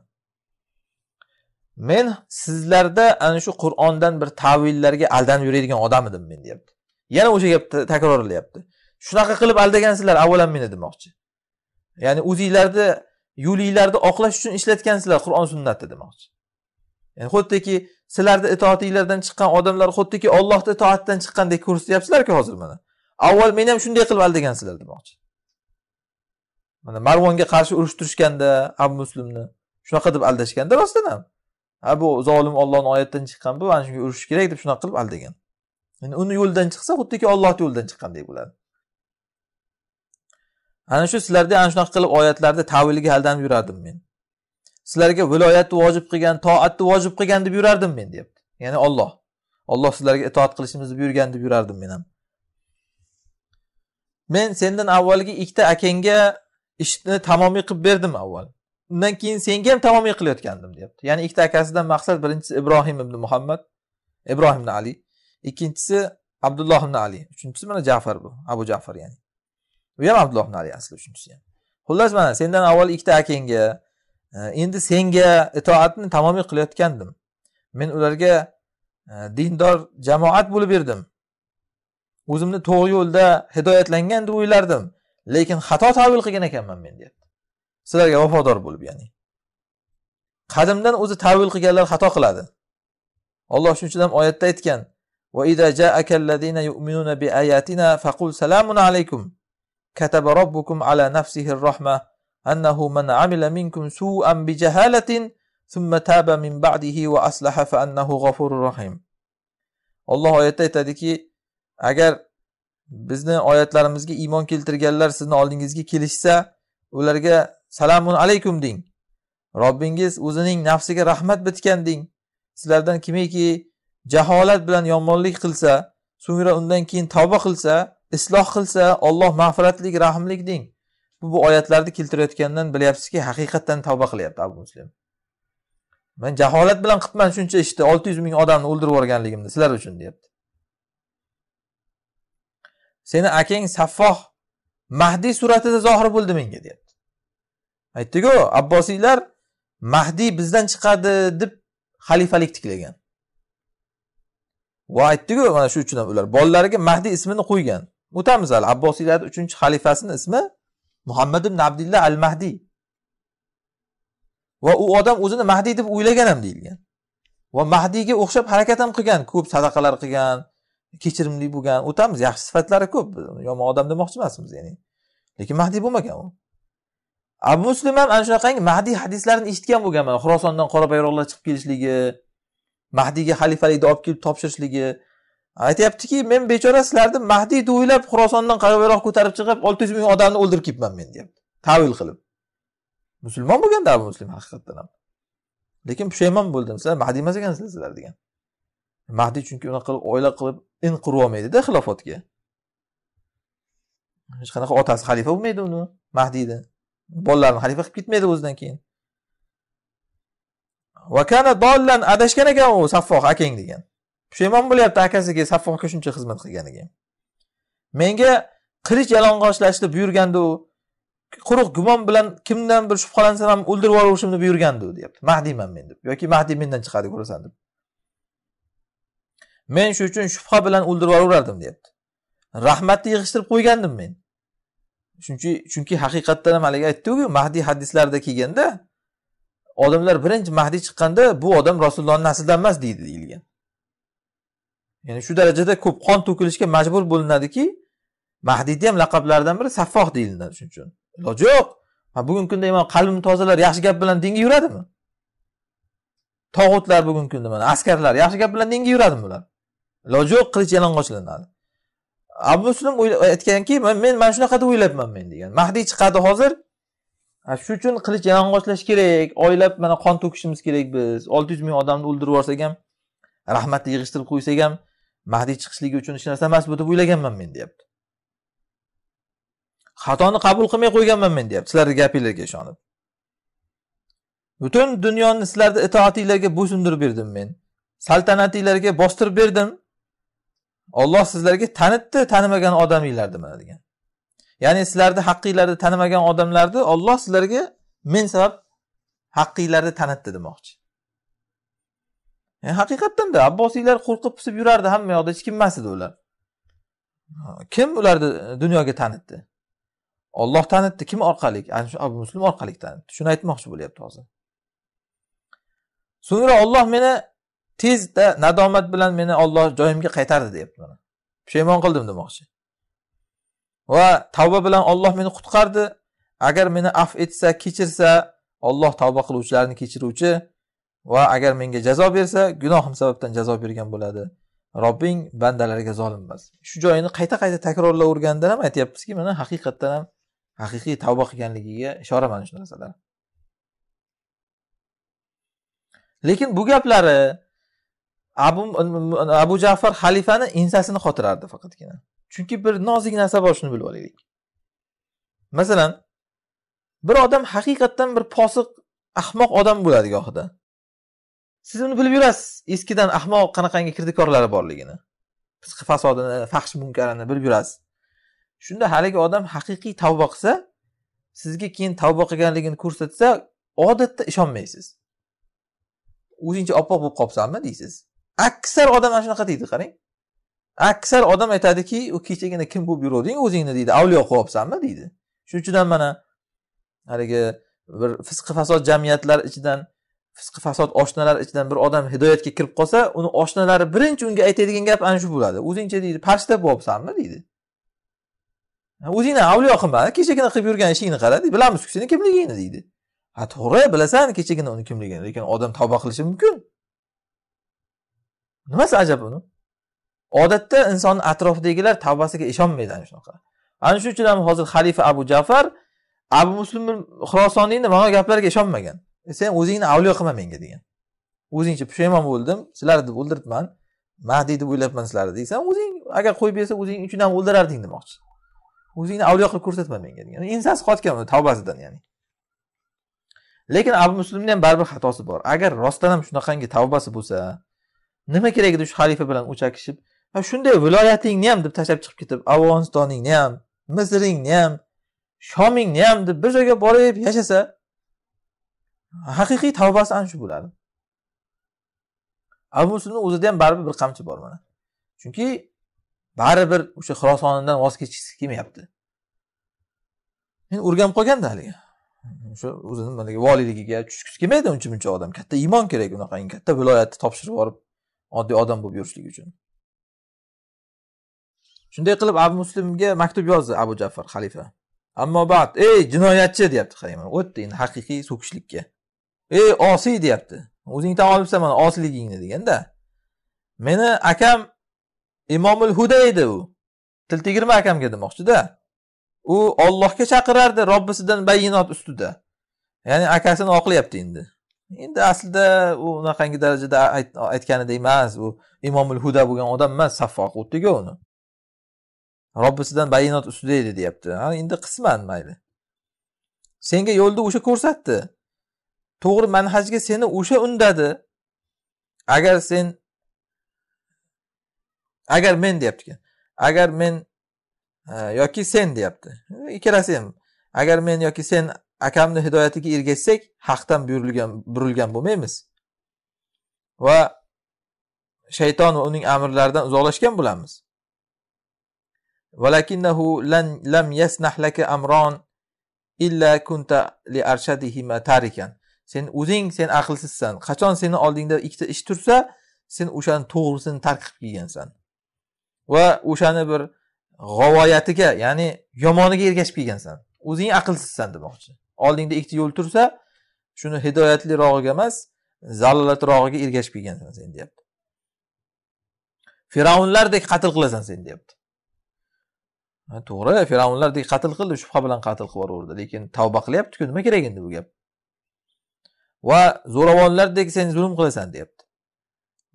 men sizlarda ana shu qur'ondan bir tavillarga aldanib yuradigan odam edim men deyapti yana o'sha gapni takrorlayapti shunaqa qilib aldagansizlar avvalan meni demoqchi ya'ni o'zinglarni yo'linglarni oqlash uchun ishlatgansizlar qur'on sunnatni demoqchi ya'ni xuddiki sizlarni itoatinglardan chiqqan odamlar xuddiki ollohni itoatidan chiqqandek ko'rsatyapsizlarku hozir mana avval men ham shunday qilib aldagansizlar demoqchi mana marvonga qarshi urush turishganda abu muslimni shunaqa deb aldashganda rostdan ham ha bu zolim ollohni oyatidan chiqqan bu mana shunga urushish kerak deb shunaqa qilib aldagan endi uni yo'lidan chiqsa xuddiki ollohni yo'lidan chiqqandek bo'ladi ana shu sizlarda ana shunaqa qilib oyatlarni taviliga aldanib yurardim men sizlarga viloyatni vojib qilgan toatni vojib qilgan deb yurardim men deyapti ya'ni olloh olloh sizlarga itoat qilishimizni buyurgan deb yurardim men ham men sendan avvalgi ikkita akangga ishni tamomiy qilib berdim avval undan keyin senga ham tamomiy qilayotgandim deyapti ya'ni ikkita akasidan maqsad birinchisi ibrohim ibn muhammad ibrohim ibn ali ikkinchisi abdulloh ibn ali uchinchisi mana jafar bu abu jafar ya'ni u ham abdulloh ibn ali asli uchinchisi ham xullas mana sendan avval ikkita akangga e, endi senga itoatni tamomiy qilayotgandim men ularga e, dindor jamoat bo'lib berdim o'zimni to'g'ri yo'lda hidoyatlangan deb o'ylardim lekin xato tavil qilgan ekanman men deyapti sizlarga vafodor bo'lib ya'ni qadimdan o'zi tavil qilganlar xato qiladi alloh shuning uchun ham oyatda aytgan وإذا جاءك كتب ربكم على نفسه الرحمة أنه من عمل منكم سوءا بجهالة ثم تاب من بعده وأصلح فأنه غفور رحيم الله aytda aytadiki agar bizni oyatlarimizga iymon keltirganlar sizni oldingizga kelishsa ularga salomun alaykum deng robbingiz o'zining nafsiga rahmat bitgan deng sizlardan kimiki jaholat bilan yomonlik qilsa so'ngra undan keyin tavba qilsa isloh qilsa olloh mag'firatlik rahmlik deng bu, bu oyatlarni keltirayotgandan bilyapsizki haqiqatdan tavba qilyapti abu muslim man jaholat bilan qilibman shuncha ishni olti yuz ming odamni o'ldirib yuborganligimni sizlar uchun deyapti seni akang saffoh mahdiy suratida zohir bo'ldi menga deyapti aytdiku abbosiylar mahdiy bizdan chiqadi deb xalifalik tiklagan va aytdiku mana shu uchun ham ular bolalariga mahdiy ismini qo'ygan o'tamiz hali abbosiylarni uchinchi xalifasini ismi muhammad ibn abdulla al mahdiy va u odam o'zini mahdiy deb o'ylagan ham deyilgan va mahdiyga o'xshab harakat ham qilgan ko'p sadaqalar qilgan kechirimli bo'lgan o'tamiz yaxshi sifatlari ko'p yomon odam demoqchi emasmiz ya'ni lekin mahdiy bo'lmagan u abu muslim ham ana shunaqangi mahdiy hadislarini eshitgan bo'lganman xurosondan qora bayroqlar chiqib kelishligi mahdiyga xalifalikni olib kelib topshirishligi aytyaptiki men bechora sizlarni mahdiy o'ylab xurosondan qora bayroq ko'tarib chiqib olti yuz ming odamni o'ldirib ketibman men deyapti tavil qilib musulmon bo'lganda abu muslim haqiqatdan ham lekin pushaymon bo'ldim sizlar mahdiy emas ekansizlar degan mahdiy chunki unaqa qilib oila qilib inqirib olmaydida xilofotga hech qanaqa otasi xalifa bo'lmaydi uni mahdiyni bolalarini xalifa qilib ketmaydi o'zidan keyin vakana dollan adashgan ekan u saffoh akang degan pushaymon bo'lyapti akasiga saffohga shuncha xizmat qilganiga menga qilich yalang'ochlashni buyurgandi u quruq gumon bilan kimdan bir shubhalansa ham o'ldirib yuborishimni buyurgandi u deyapti mahdiyman men deb yoki mahdiy mendan chiqadi ko'rasan deb men shu uchun shubha bilan o'ldirib yuborardim deyapti rahmatni yig'ishtirib qo'ygandim men chunki chunki haqiqatdan ham haligi aytdiku mahdiy hadislarida kelganda odamlar birinchi mahdiy chiqqanda bu odam rasulullohni naslidan emas deydi deyilgan ya'ni shu darajada ko'p qon to'kilishga majbur bo'linadiki mahdiyni ham laqablaridan biri saffoh deyiladi shuning uchun iloji yo'q bugungi kunda imom qalbini tozalar yaxshi gap bilan dinga yuradimi tog'utlar bugungi kunda mana askarlar yaxshi gap bilan dinga yuradimi ular iloji yo'q qilich yalang'ochlanadi abu muslim aytganki men mana shunaqa deb o'ylabman men degan mahdiy chiqadi hozir shu uchun qilich yalang'ochlash kerak oylab mana qon to'kishimiz kerak biz olti yuz ming odamni o'ldirib yuborsak ham rahmatni yig'ishtirib qo'ysak ham mahdiy chiqishligi uchun hech narsa emas bu deb o'ylaganman men deyapti xatoni qabul qilmay qo'yganman men deyapti sizlarni gapinglarga ishonib butun dunyoni sizlarni itoatinglarga bo'ysundirib berdim men saltanatinglarga bostirib berdim Alloh sizlarga tanitdi tanimagan odaminglarni mana degan ya'ni sizlarni haqqinglarni tanimagan odamlarni Alloh sizlarga men sabab haqqinglarni tanitdi demoqchi yani haqiqatdanda abbosiylar qo'rqib pisib yurardi hamma yoqda hech kim emas edi ular kim ularni dunyoga tanitdi Alloh tanitdi kim orqali ana shu abu muslim orqali tanitdi shuni aytmoqchi bo'lyapti hozir so'ngra Alloh meni tezda nadomat bilan meni olloh joyimga qaytardi deyapti mana pushaymon qildim demoqchi va tavba bilan olloh meni qutqardi agar meni af etsa kechirsa olloh tavba qiluvchilarni kechiruvchi va agar menga jazo bersa gunohim sababdan jazo bergan bo'ladi robbing bandalarga zolim emas shu joyini qayta qayta takrorlaverganda ham aytyapmizki mana haqiqatdan ham haqiqiy tavba qilganligiga ishora mana shu narsalar lekin bu gaplari abu abu jafar xalifani ensasini qotirardi faqatgina chunki bir nozik narsa bor shuni bilib olaylik masalan bir odam haqiqatdan bir posiq ahmoq odam bo'ladi gohida siz uni bilib yurasiz eskidan ahmoq qanaqangi kirdikorlari borligini fasodini fahsh munkarini bilib yurasiz shunda haligi odam haqiqiy tavba qilsa sizga keyin tavba qilganligini ko'rsatsa odatda ishonmaysiz o'zingcha oppoq bo'lib qolibsanmi deysiz aksar odam ana shunaqa deydi qarang aksar odam aytadiki u kechagina kim bo'lib yuruvding o'zingni deydi avliyo qilyapsanmi deydi shuning uchun ham mana haligi bir fisqi fasod jamiyatlar ichidan fisqi fasod oshnalar ichidan bir odam hidoyatga kirib qolsa uni oshnalari birinchi unga aytadigan gap ana shu bo'ladi o'zingcha deydi farishta bo'libsanmi deydi o'zingni avliyo qilma kechagina qilib yurgan ishingni qara deydi bilamizku seni kimligingni deydi ha to'g'ri bilasan kechagina uni kimligini lekin odam tavba qilishi mumkin nimasi ajab uni odatda insonni atrofidagilar tavbasiga ishonmaydi ana shunaqa ana shuning uchun ham hozir xalifa abu jafar abu muslim xurosoniyni mana bu gaplarga ishonmagan e, sen o'zingni avliyo qilma menga degan o'zingcha pushaymon bo'ldim sizlarni deb o'ldiribman mahdiy deb o'ylabman sizlarni deysan o'zing agar qo'yib bersa o'zing uchun ham o'ldirarding demoqchi o'zingni avliyo qilib ko'rsatma menga degan ensasi qotgan uni tavbasidan ya'ni lekin abu muslimni ham baribir xatosi bor agar rostdan ham shunaqangi tavbasi bo'lsa nima kerak edi shu xalifa bilan o'chakishib shunday viloyatingni ham deb tashlab chiqib ketib afg'onistoningni ham misringni ham shomingni ham deb bir joyga borib yashasa haqiqiy tavbasi ana shu bo'ladi abu musulni o'zida ham baribir bir qamchi bor mana chunki baribir o'sha xirosonidan voz kechgisi kelmayapti men o'rganib qolganda haligi o'sha o'zini voliyligiga tushgisi kelmaydi uncha muncha odam katta iymon kerak unaqangi katta viloyatni topshirib yuborib oddiy odam bo'lib yurishligi uchun shunday qilib abu muslimga maktub yozdi abu jafar xalifa ammo bad ey jinoyatchi deyapti qarayman o'tdi endi haqiqiy so'kishlikka ey osiy deyapti o'zing tan olibsan mana osiyligingni deganda meni akam imomul huda edi u til tegirma akamga demoqchida u ollohga chaqirardi robbisidan bayinot ustida ya'ni akasini oqlayapti endi endi aslida u unaqangi darajada aytganidek emas u imomul huda bo'lgan odam emas saffo xuddiku uni robbisidan bayonot ustida edi deyapti ha endi qisman mayli senga yo'lni o'sha ko'rsatdi to'g'ri manhajga seni o'sha undadi agar sen agar men deyapti agar men e, yoki sen deyapti ikkalasi ham agar men yoki sen akamni hidoyatiga ergashsak haqdan buyurilgan burilgan bo'lmaymiz va shayton va uning amrlaridan uzoqlashgan bo'lamiz valakinnahu lam yasnah laka amron illa kunta sen o'zing sen aqlsizsan qachon seni oldingda ikkita ish tursa sen o'shani to'g'risini tark qilib kelgansan va o'shani bir g'ovoyatiga ya'ni yomoniga ergashib kelgansan o'zing aqlsizsan demoqchi oldingda ikkita yo'l tursa shuni hidoyatlirog'iga emas zalolatrog'iga ergashib kelgansan sen deyapti fir'avnlardek qatl qilasan sen deyapti to'g'ri fir'avnlardek qatl qildi shubha bilan qatl qilib yuboraverdi lekin tavba qilyaptiku nima kerak endi bu gap va zo'ravonlardek sen zulm qilasan deyapti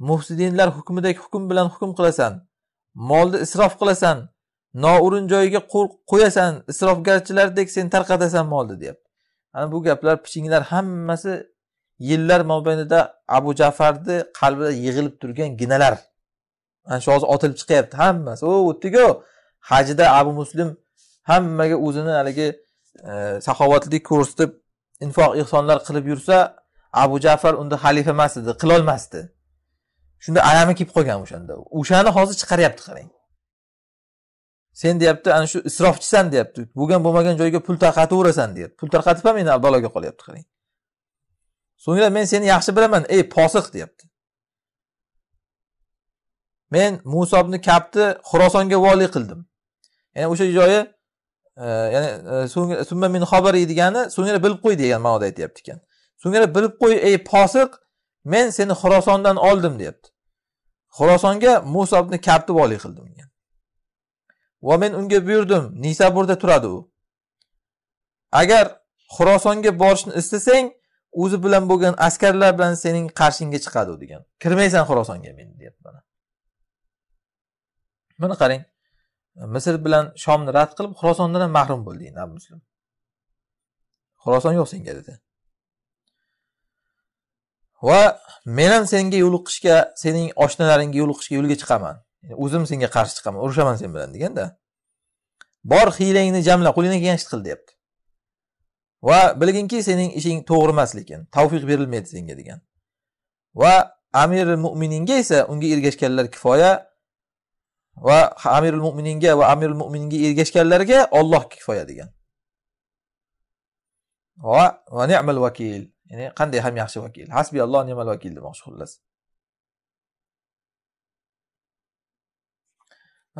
muhsidinlar hukmidek hukm bilan hukm qilasan molni isrof qilasan noo'rin joyiga qo'yasan isrofgarchilardek sen tarqatasan molni deyapti ana bu gaplar pichinglar hammasi yillar mobaynida abu jafarni qalbida yig'ilib turgan ginalar mana shu hozir otilib chiqyapti hammasi u o'tdiku hajida abu muslim hammaga o'zini haligi e, saxovatlik ko'rsatib infoq ehsonlar qilib yursa abu jafar unda xalifa emas edi qilolmasdi shunda alami kelib qolgan o'shanda o'shani hozir chiqaryapti qarang sen deyapti ana shu isrofchisan deyapti bo'lgan bo'lmagan joyga pul tarqataverasan deyapti pul tarqatib ham endi baloga qolyapti qarang so'ngra men seni yaxshi bilaman ey posiq deyapti men musobni kapti xurosonga voliy qildim ya'ni o'sha joyi e, ya'ni e, summa min xobari degani so'ngra bilib qo'y degan ma'noda aytyapti ekan so'ngra bilib qo'y ey posiq men seni xurosondan oldim deyapti xurosonga musobni kapti voliy qildim degan va men unga buyurdim nisaburda turadi u agar xurosonga borishni istasang o'zi bilan bo'lgan askarlar bilan sening qarshingga chiqadi u degan kirmaysan xurosonga men deyapti mana buni qarang misr bilan shomni rad qilib xurosondan ham mahrum bo'ldi endi abu muslim xuroson yo'q senga dedi va men ham senga yo'liqishga sening oshnalaringga yo'liqishga yo'lga chiqaman E, o'zim senga qarshi chiqaman urushaman sen bilan deganda bor hiylangni jamla qo'lingdan kelgan ishni qil deyapti va bilginki sening ishing to'g'ri emas lekin tavfiq berilmaydi senga degan va amiri mo'mininga esa unga ergashganlar kifoya va amirul mo'mininga va amirul mo'mininga ergashganlarga olloh kifoya degan va va vakil ya'ni qanday ham yaxshi vakil hasbi alloh ni'mal vakil demoqchi xullas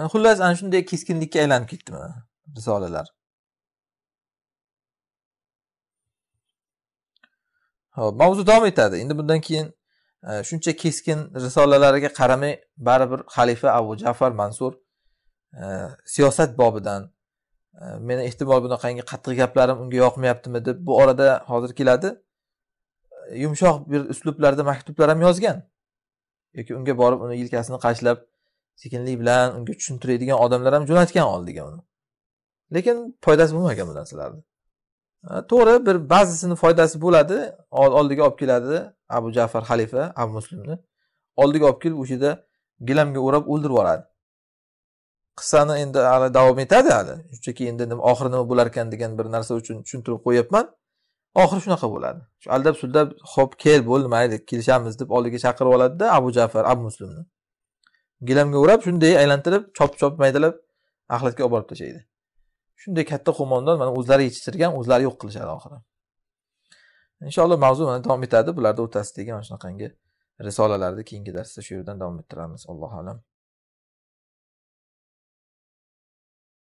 xullas ana shunday keskinlikka aylanib ketdimi risolalar ho'p mavzu davom etadi endi bundan keyin e, shuncha keskin risolalariga qaramay baribir xalifa abu jafar mansur e, siyosat bobidan e, meni ehtimol bunaqangi qattiq gaplarim unga yoqmayaptimi deb bu orada hozir keladi yumshoq bir uslublarda maktublar ham yozgan yoki unga borib uni yelkasini qashlab sekinlik bilan unga tushuntiradigan odamlar ham jo'natgan oldiga uni lekin foydasi bo'lmagan bu narsalarni to'g'ri bir ba'zisini foydasi bo'ladi oldiga olib keladi abu jafar xalifa abu muslimni oldiga olib kelib o'sha yerda gilamga o'rab o'ldirib yuboradi qissani endi hali davom etadi hali shunchaki endi oxiri nima bo'larkan degan bir narsa uchun tushuntirib qo'yyapman oxiri shunaqa bo'ladi aldab suldab ho'p kel bo'ldi mayli kelishamiz deb oldiga chaqirib oladida abu jafar abu muslimni gilamga o'rab shunday aylantirib chop chop maydalab axlatga olib borib tashlaydi shunday katta xumomdan mana o'zlari yetishtirgan o'zlari yo'q qilishadi oxiri inshaalloh mavzu mana davom etadi bularni o'rtasidagi mana shunaqangi risolalarni keyingi darsda shu yerdan davom ettiramiz allohu alam